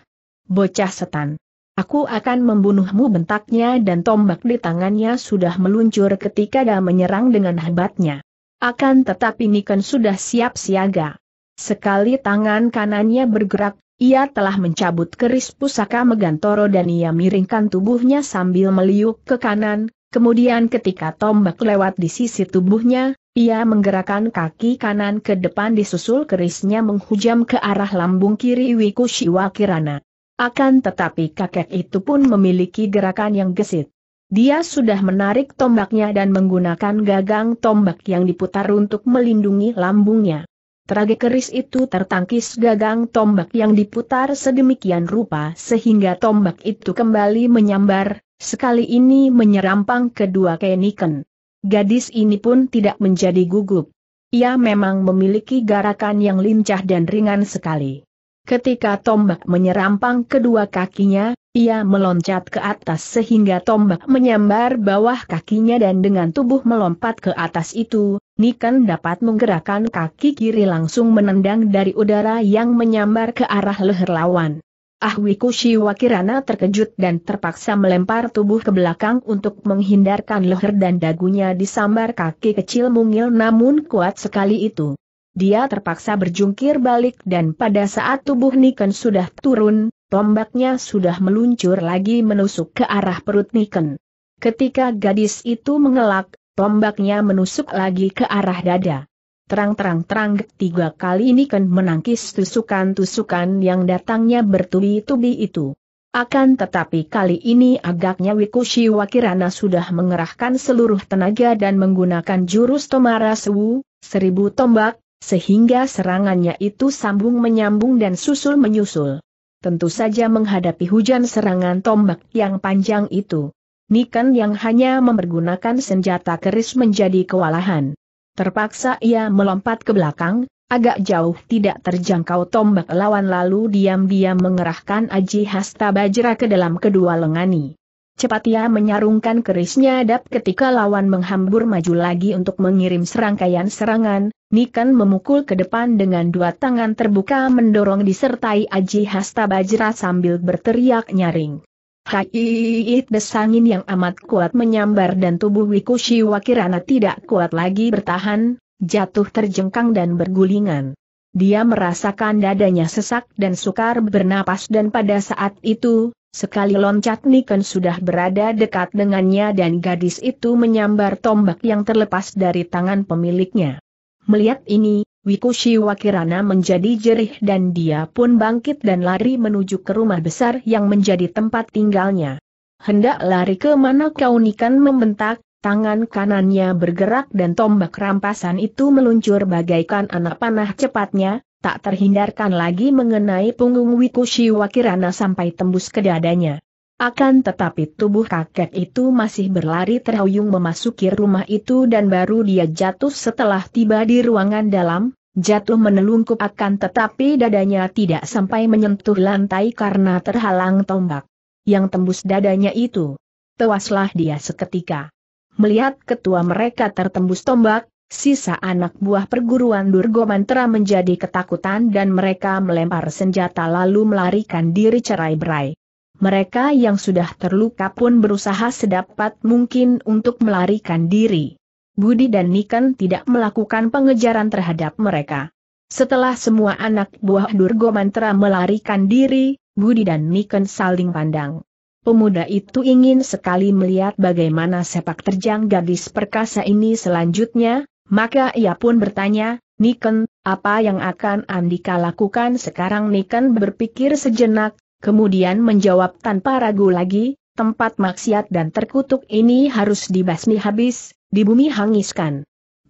Bocah setan. Aku akan membunuhmu bentaknya dan tombak di tangannya sudah meluncur ketika dia menyerang dengan hebatnya. Akan tetapi Niken sudah siap siaga. Sekali tangan kanannya bergerak, ia telah mencabut keris pusaka Megantoro dan ia miringkan tubuhnya sambil meliuk ke kanan, kemudian ketika tombak lewat di sisi tubuhnya, ia menggerakkan kaki kanan ke depan disusul kerisnya menghujam ke arah lambung kiri Wiku Shiwa Kirana. Akan tetapi kakek itu pun memiliki gerakan yang gesit. Dia sudah menarik tombaknya dan menggunakan gagang tombak yang diputar untuk melindungi lambungnya. Trage keris itu tertangkis gagang tombak yang diputar sedemikian rupa sehingga tombak itu kembali menyambar, sekali ini menyerampang kedua Keniken. Gadis ini pun tidak menjadi gugup. Ia memang memiliki garakan yang lincah dan ringan sekali. Ketika tombak menyerampang kedua kakinya, ia meloncat ke atas sehingga tombak menyambar bawah kakinya dan dengan tubuh melompat ke atas itu, Niken dapat menggerakkan kaki kiri langsung menendang dari udara yang menyambar ke arah leher lawan. Ahwiku Kirana terkejut dan terpaksa melempar tubuh ke belakang untuk menghindarkan leher dan dagunya disambar kaki kecil mungil namun kuat sekali itu. Dia terpaksa berjungkir balik dan pada saat tubuh Niken sudah turun, tombaknya sudah meluncur lagi menusuk ke arah perut Niken. Ketika gadis itu mengelak, tombaknya menusuk lagi ke arah dada. Terang-terang-terang tiga kali ini Ken menangkis tusukan-tusukan yang datangnya bertubi-tubi itu. Akan tetapi kali ini agaknya Wikushi Wakirana sudah mengerahkan seluruh tenaga dan menggunakan jurus Tomarasu, seribu tombak, sehingga serangannya itu sambung menyambung dan susul menyusul. Tentu saja menghadapi hujan serangan tombak yang panjang itu. Niken yang hanya mempergunakan senjata keris menjadi kewalahan. Terpaksa ia melompat ke belakang, agak jauh tidak terjangkau tombak lawan lalu diam-diam mengerahkan Aji Hasta Bajra ke dalam kedua lengani. Cepat ia menyarungkan kerisnya dap ketika lawan menghambur maju lagi untuk mengirim serangkaian serangan, Nikan memukul ke depan dengan dua tangan terbuka mendorong disertai Aji Hasta Bajra sambil berteriak nyaring. Hakiit desangin yang amat kuat menyambar dan tubuh Wiku Shiwa Kirana tidak kuat lagi bertahan, jatuh terjengkang dan bergulingan. Dia merasakan dadanya sesak dan sukar bernapas dan pada saat itu, sekali loncat Niken sudah berada dekat dengannya dan gadis itu menyambar tombak yang terlepas dari tangan pemiliknya. Melihat ini, Wikushi Wakirana menjadi jerih dan dia pun bangkit dan lari menuju ke rumah besar yang menjadi tempat tinggalnya. Hendak lari ke mana kaunikan membentak, tangan kanannya bergerak dan tombak rampasan itu meluncur bagaikan anak panah cepatnya, tak terhindarkan lagi mengenai punggung Wikushi Wakirana sampai tembus ke dadanya. Akan tetapi tubuh kakek itu masih berlari terhuyung memasuki rumah itu dan baru dia jatuh setelah tiba di ruangan dalam, jatuh menelungkup akan tetapi dadanya tidak sampai menyentuh lantai karena terhalang tombak. Yang tembus dadanya itu. Tewaslah dia seketika. Melihat ketua mereka tertembus tombak, sisa anak buah perguruan Durgo Mantra menjadi ketakutan dan mereka melempar senjata lalu melarikan diri cerai-berai mereka yang sudah terluka pun berusaha sedapat mungkin untuk melarikan diri. Budi dan Niken tidak melakukan pengejaran terhadap mereka. Setelah semua anak buah Durgo Mantra melarikan diri, Budi dan Niken saling pandang. Pemuda itu ingin sekali melihat bagaimana sepak terjang gadis perkasa ini selanjutnya, maka ia pun bertanya, Niken, apa yang akan Andika lakukan sekarang Niken berpikir sejenak, kemudian menjawab tanpa ragu lagi, tempat maksiat dan terkutuk ini harus dibasmi habis, di bumi hangiskan.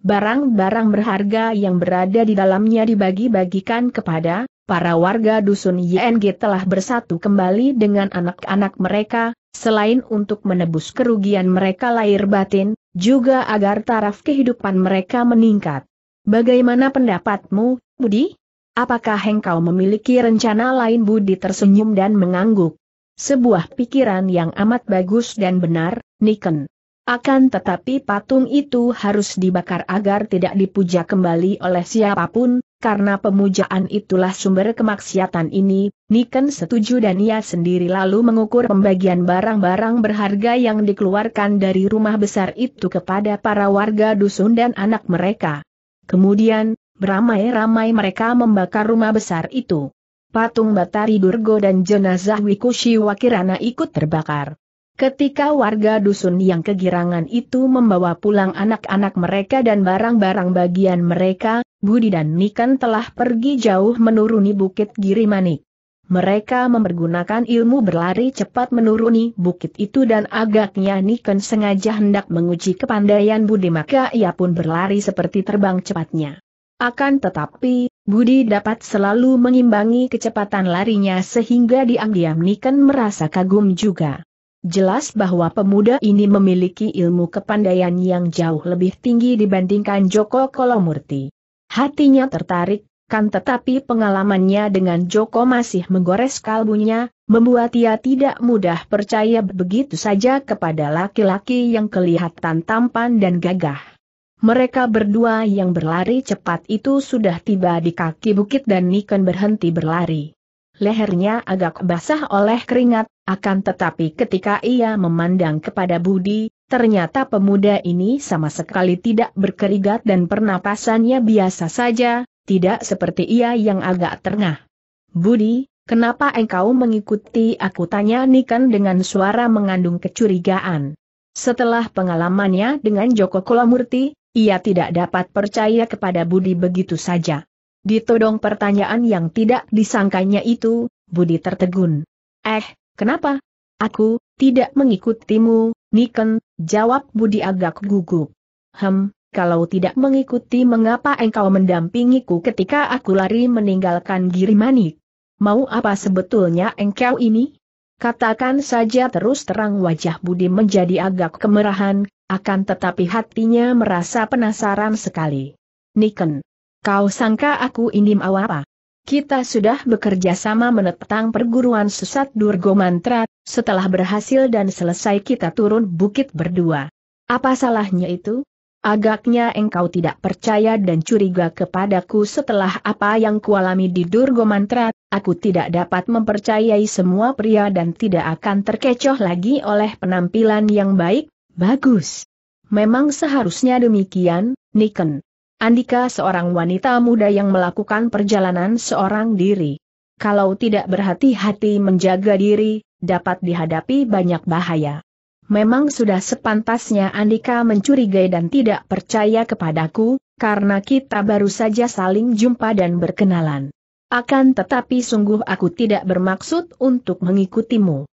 Barang-barang berharga yang berada di dalamnya dibagi-bagikan kepada para warga dusun YNG telah bersatu kembali dengan anak-anak mereka, selain untuk menebus kerugian mereka lahir batin, juga agar taraf kehidupan mereka meningkat. Bagaimana pendapatmu, Budi? Apakah engkau memiliki rencana lain Budi tersenyum dan mengangguk? Sebuah pikiran yang amat bagus dan benar, Niken. Akan tetapi patung itu harus dibakar agar tidak dipuja kembali oleh siapapun, karena pemujaan itulah sumber kemaksiatan ini, Niken setuju dan ia sendiri lalu mengukur pembagian barang-barang berharga yang dikeluarkan dari rumah besar itu kepada para warga dusun dan anak mereka. Kemudian, Beramai-ramai mereka membakar rumah besar itu. Patung Batari Durgo dan jenazah Wikushi Wakirana ikut terbakar. Ketika warga dusun yang kegirangan itu membawa pulang anak-anak mereka dan barang-barang bagian mereka, Budi dan Nikan telah pergi jauh menuruni bukit Girimanik. Mereka mempergunakan ilmu berlari cepat menuruni bukit itu dan agaknya Niken sengaja hendak menguji kepandaian Budi maka ia pun berlari seperti terbang cepatnya. Akan tetapi, Budi dapat selalu mengimbangi kecepatan larinya sehingga diam-diam Niken merasa kagum juga. Jelas bahwa pemuda ini memiliki ilmu kepandaian yang jauh lebih tinggi dibandingkan Joko Kolomurti. Hatinya tertarik, kan tetapi pengalamannya dengan Joko masih menggores kalbunya, membuat ia tidak mudah percaya begitu saja kepada laki-laki yang kelihatan tampan dan gagah. Mereka berdua yang berlari cepat itu sudah tiba di kaki bukit dan Niken berhenti berlari. Lehernya agak basah oleh keringat, akan tetapi ketika ia memandang kepada Budi, ternyata pemuda ini sama sekali tidak berkeringat dan pernapasannya biasa saja, tidak seperti ia yang agak terengah. Budi, kenapa engkau mengikuti aku tanya Niken dengan suara mengandung kecurigaan. Setelah pengalamannya dengan Joko Kolomurti, ia tidak dapat percaya kepada Budi begitu saja. Ditodong pertanyaan yang tidak disangkanya itu, Budi tertegun. Eh, kenapa? Aku, tidak mengikutimu, Niken, jawab Budi agak gugup. Hem, kalau tidak mengikuti mengapa engkau mendampingiku ketika aku lari meninggalkan Giri Manik? Mau apa sebetulnya engkau ini? Katakan saja terus terang wajah Budi menjadi agak kemerahan, akan tetapi hatinya merasa penasaran sekali. Niken, kau sangka aku ini mau apa? Kita sudah bekerja sama menetang perguruan sesat Durgo Mantra, setelah berhasil dan selesai kita turun bukit berdua. Apa salahnya itu? Agaknya engkau tidak percaya dan curiga kepadaku setelah apa yang kualami di Durgo Mantra, aku tidak dapat mempercayai semua pria dan tidak akan terkecoh lagi oleh penampilan yang baik, Bagus. Memang seharusnya demikian, Niken. Andika seorang wanita muda yang melakukan perjalanan seorang diri. Kalau tidak berhati-hati menjaga diri, dapat dihadapi banyak bahaya. Memang sudah sepantasnya Andika mencurigai dan tidak percaya kepadaku, karena kita baru saja saling jumpa dan berkenalan. Akan tetapi sungguh aku tidak bermaksud untuk mengikutimu.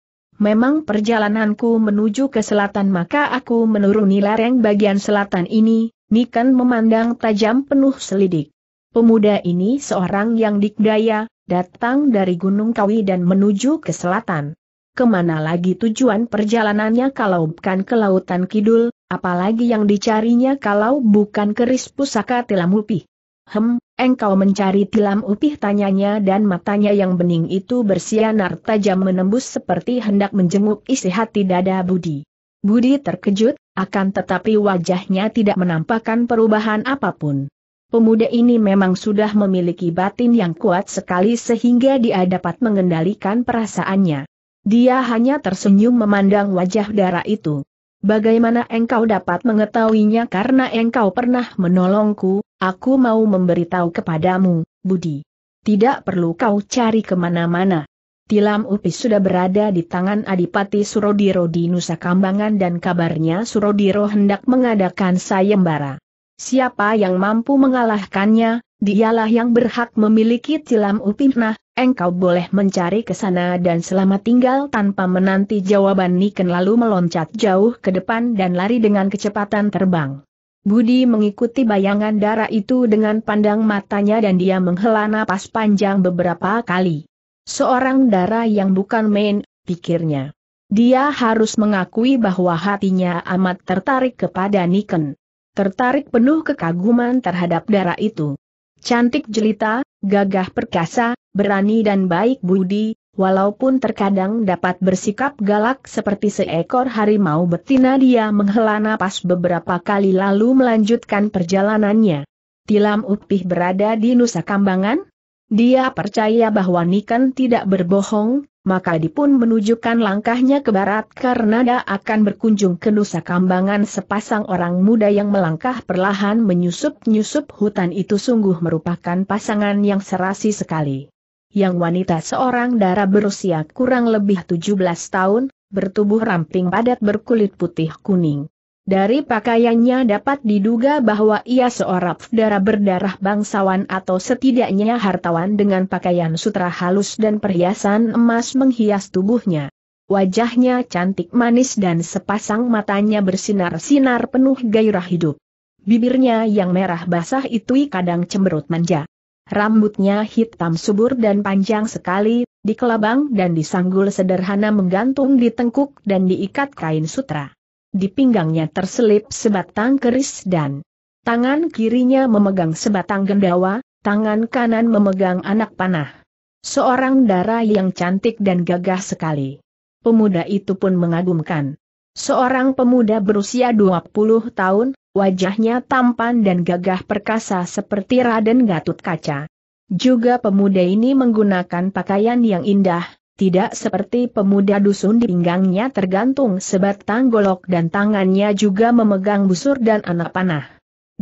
Memang perjalananku menuju ke selatan maka aku menuruni lereng bagian selatan ini, Niken memandang tajam penuh selidik. Pemuda ini seorang yang dikdaya, datang dari Gunung Kawi dan menuju ke selatan. Kemana lagi tujuan perjalanannya kalau bukan ke Lautan Kidul, apalagi yang dicarinya kalau bukan keris pusaka Tilamupi. Hem, Engkau mencari tilam upih tanyanya dan matanya yang bening itu bersinar tajam menembus seperti hendak menjenguk isi hati dada Budi. Budi terkejut, akan tetapi wajahnya tidak menampakkan perubahan apapun. Pemuda ini memang sudah memiliki batin yang kuat sekali sehingga dia dapat mengendalikan perasaannya. Dia hanya tersenyum memandang wajah darah itu. Bagaimana engkau dapat mengetahuinya karena engkau pernah menolongku, aku mau memberitahu kepadamu, Budi. Tidak perlu kau cari kemana-mana. Tilam upi sudah berada di tangan Adipati Surodiro di Nusa Kambangan dan kabarnya Surodiro hendak mengadakan sayembara. Siapa yang mampu mengalahkannya, dialah yang berhak memiliki Tilam nah. Engkau boleh mencari ke sana dan selamat tinggal tanpa menanti jawaban Niken lalu meloncat jauh ke depan dan lari dengan kecepatan terbang. Budi mengikuti bayangan darah itu dengan pandang matanya dan dia menghela napas panjang beberapa kali. Seorang darah yang bukan main, pikirnya. Dia harus mengakui bahwa hatinya amat tertarik kepada Niken. Tertarik penuh kekaguman terhadap darah itu. Cantik jelita, gagah perkasa, berani dan baik budi, walaupun terkadang dapat bersikap galak seperti seekor harimau betina dia menghela napas beberapa kali lalu melanjutkan perjalanannya. Tilam Upih berada di Nusa Kambangan? Dia percaya bahwa Niken tidak berbohong, maka dipun menunjukkan langkahnya ke barat karena dia akan berkunjung ke Nusa Kambangan sepasang orang muda yang melangkah perlahan menyusup-nyusup hutan itu sungguh merupakan pasangan yang serasi sekali. Yang wanita seorang darah berusia kurang lebih 17 tahun, bertubuh ramping padat berkulit putih kuning. Dari pakaiannya dapat diduga bahwa ia seorang saudara berdarah bangsawan atau setidaknya hartawan dengan pakaian sutra halus dan perhiasan emas menghias tubuhnya. Wajahnya cantik manis dan sepasang matanya bersinar-sinar penuh gairah hidup. Bibirnya yang merah basah itu kadang cemberut manja. Rambutnya hitam subur dan panjang sekali, dikelabang dan disanggul sederhana menggantung di tengkuk dan diikat kain sutra. Di pinggangnya terselip sebatang keris dan tangan kirinya memegang sebatang gendawa, tangan kanan memegang anak panah. Seorang dara yang cantik dan gagah sekali. Pemuda itu pun mengagumkan. Seorang pemuda berusia 20 tahun, wajahnya tampan dan gagah perkasa seperti Raden Gatut Kaca. Juga pemuda ini menggunakan pakaian yang indah, tidak seperti pemuda dusun di pinggangnya tergantung sebatang golok dan tangannya juga memegang busur dan anak panah.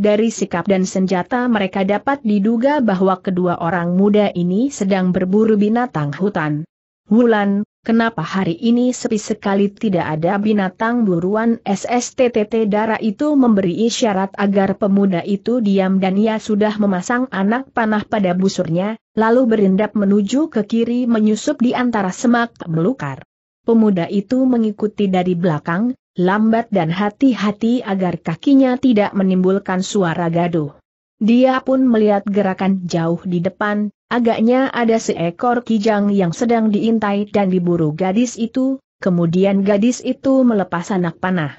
Dari sikap dan senjata mereka dapat diduga bahwa kedua orang muda ini sedang berburu binatang hutan. Wulan, kenapa hari ini sepi sekali tidak ada binatang buruan SSTTT darah itu memberi isyarat agar pemuda itu diam dan ia sudah memasang anak panah pada busurnya, lalu berendap menuju ke kiri menyusup di antara semak belukar. Pemuda itu mengikuti dari belakang, lambat dan hati-hati agar kakinya tidak menimbulkan suara gaduh. Dia pun melihat gerakan jauh di depan, agaknya ada seekor kijang yang sedang diintai dan diburu gadis itu, kemudian gadis itu melepas anak panah.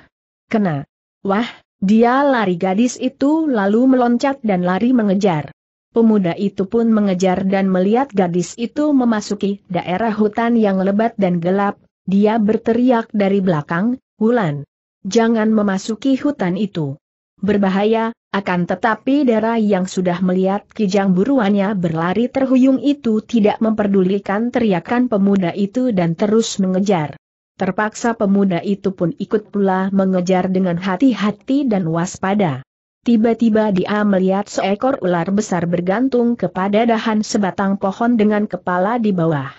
Kena. Wah, dia lari gadis itu lalu meloncat dan lari mengejar. Pemuda itu pun mengejar dan melihat gadis itu memasuki daerah hutan yang lebat dan gelap, dia berteriak dari belakang, Wulan. Jangan memasuki hutan itu. Berbahaya, akan tetapi Dara yang sudah melihat kijang buruannya berlari terhuyung itu tidak memperdulikan teriakan pemuda itu dan terus mengejar. Terpaksa pemuda itu pun ikut pula mengejar dengan hati-hati dan waspada. Tiba-tiba dia melihat seekor ular besar bergantung kepada dahan sebatang pohon dengan kepala di bawah.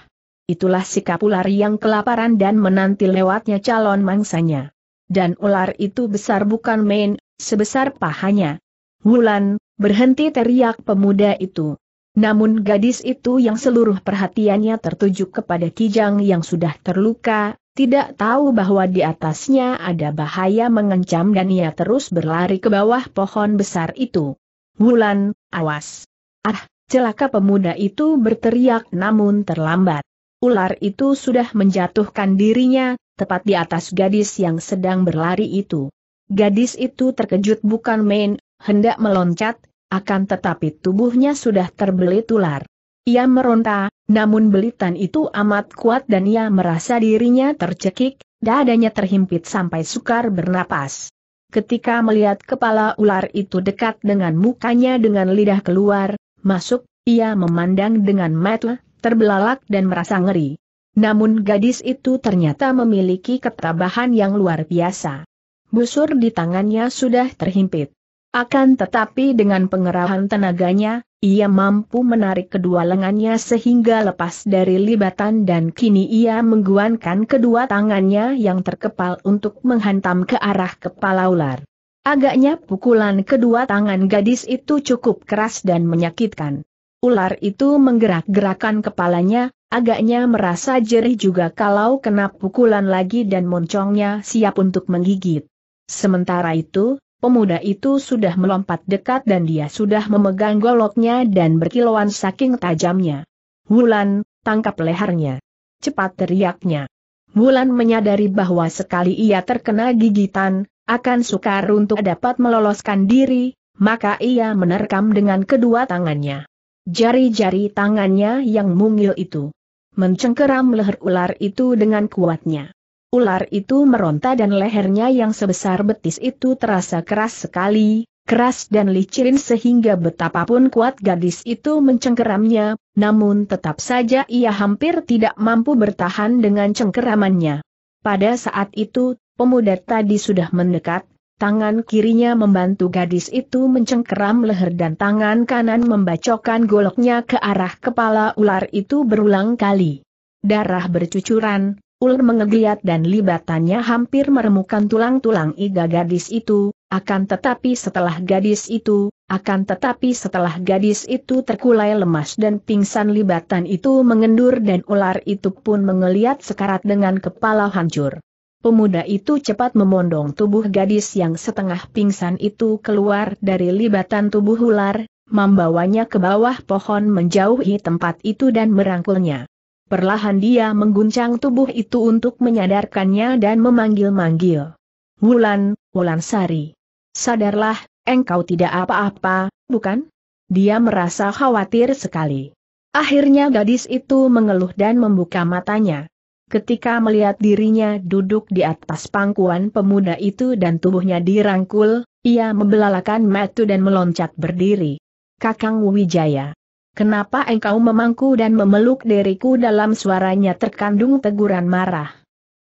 Itulah sikap ular yang kelaparan dan menanti lewatnya calon mangsanya. Dan ular itu besar bukan main, sebesar pahanya. Wulan, berhenti teriak pemuda itu. Namun gadis itu yang seluruh perhatiannya tertuju kepada Kijang yang sudah terluka, tidak tahu bahwa di atasnya ada bahaya mengancam dan ia terus berlari ke bawah pohon besar itu. Wulan, awas! Ah, celaka pemuda itu berteriak namun terlambat. Ular itu sudah menjatuhkan dirinya, tepat di atas gadis yang sedang berlari itu. Gadis itu terkejut bukan main, hendak meloncat, akan tetapi tubuhnya sudah terbelit ular. Ia meronta, namun belitan itu amat kuat dan ia merasa dirinya tercekik, dadanya terhimpit sampai sukar bernapas. Ketika melihat kepala ular itu dekat dengan mukanya dengan lidah keluar, masuk, ia memandang dengan mata, terbelalak dan merasa ngeri. Namun gadis itu ternyata memiliki ketabahan yang luar biasa. Busur di tangannya sudah terhimpit. Akan tetapi dengan pengerahan tenaganya, ia mampu menarik kedua lengannya sehingga lepas dari libatan dan kini ia mengguankan kedua tangannya yang terkepal untuk menghantam ke arah kepala ular. Agaknya pukulan kedua tangan gadis itu cukup keras dan menyakitkan. Ular itu menggerak-gerakan kepalanya, agaknya merasa jerih juga kalau kena pukulan lagi dan moncongnya siap untuk menggigit. Sementara itu, Pemuda itu sudah melompat dekat dan dia sudah memegang goloknya dan berkilauan saking tajamnya. Wulan, tangkap lehernya. Cepat teriaknya. Wulan menyadari bahwa sekali ia terkena gigitan, akan sukar untuk dapat meloloskan diri, maka ia menerkam dengan kedua tangannya. Jari-jari tangannya yang mungil itu mencengkeram leher ular itu dengan kuatnya. Ular itu meronta dan lehernya yang sebesar betis itu terasa keras sekali, keras dan licin sehingga betapapun kuat gadis itu mencengkeramnya, namun tetap saja ia hampir tidak mampu bertahan dengan cengkeramannya. Pada saat itu, pemuda tadi sudah mendekat, tangan kirinya membantu gadis itu mencengkeram leher dan tangan kanan membacokkan goloknya ke arah kepala ular itu berulang kali. Darah bercucuran, Ular mengegliat dan libatannya hampir meremukan tulang-tulang iga gadis itu, akan tetapi setelah gadis itu, akan tetapi setelah gadis itu terkulai lemas dan pingsan libatan itu mengendur dan ular itu pun mengeliat sekarat dengan kepala hancur. Pemuda itu cepat memondong tubuh gadis yang setengah pingsan itu keluar dari libatan tubuh ular, membawanya ke bawah pohon menjauhi tempat itu dan merangkulnya. Perlahan dia mengguncang tubuh itu untuk menyadarkannya dan memanggil-manggil. Wulan, Wulan Sari. Sadarlah, engkau tidak apa-apa, bukan? Dia merasa khawatir sekali. Akhirnya gadis itu mengeluh dan membuka matanya. Ketika melihat dirinya duduk di atas pangkuan pemuda itu dan tubuhnya dirangkul, ia membelalakan matu dan meloncat berdiri. Kakang Wijaya. Kenapa engkau memangku dan memeluk diriku dalam suaranya terkandung teguran marah.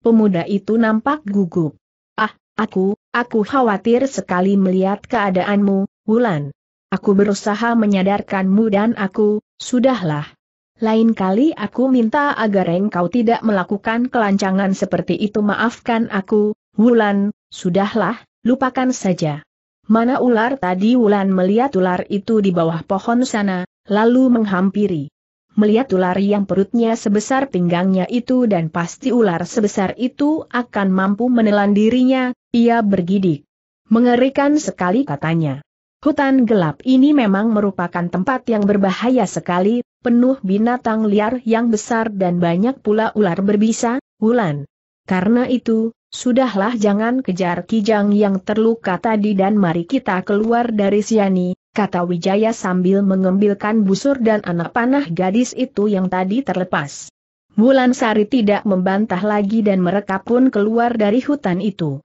Pemuda itu nampak gugup. Ah, aku, aku khawatir sekali melihat keadaanmu, Wulan. Aku berusaha menyadarkanmu dan aku, sudahlah. Lain kali aku minta agar engkau tidak melakukan kelancangan seperti itu maafkan aku, Wulan, sudahlah, lupakan saja. Mana ular tadi Wulan melihat ular itu di bawah pohon sana, lalu menghampiri. Melihat ular yang perutnya sebesar pinggangnya itu dan pasti ular sebesar itu akan mampu menelan dirinya, ia bergidik. Mengerikan sekali katanya. Hutan gelap ini memang merupakan tempat yang berbahaya sekali, penuh binatang liar yang besar dan banyak pula ular berbisa, Wulan. Karena itu, sudahlah jangan kejar kijang yang terluka tadi dan mari kita keluar dari Siani, kata Wijaya sambil mengembilkan busur dan anak panah gadis itu yang tadi terlepas. Bulan Sari tidak membantah lagi dan mereka pun keluar dari hutan itu.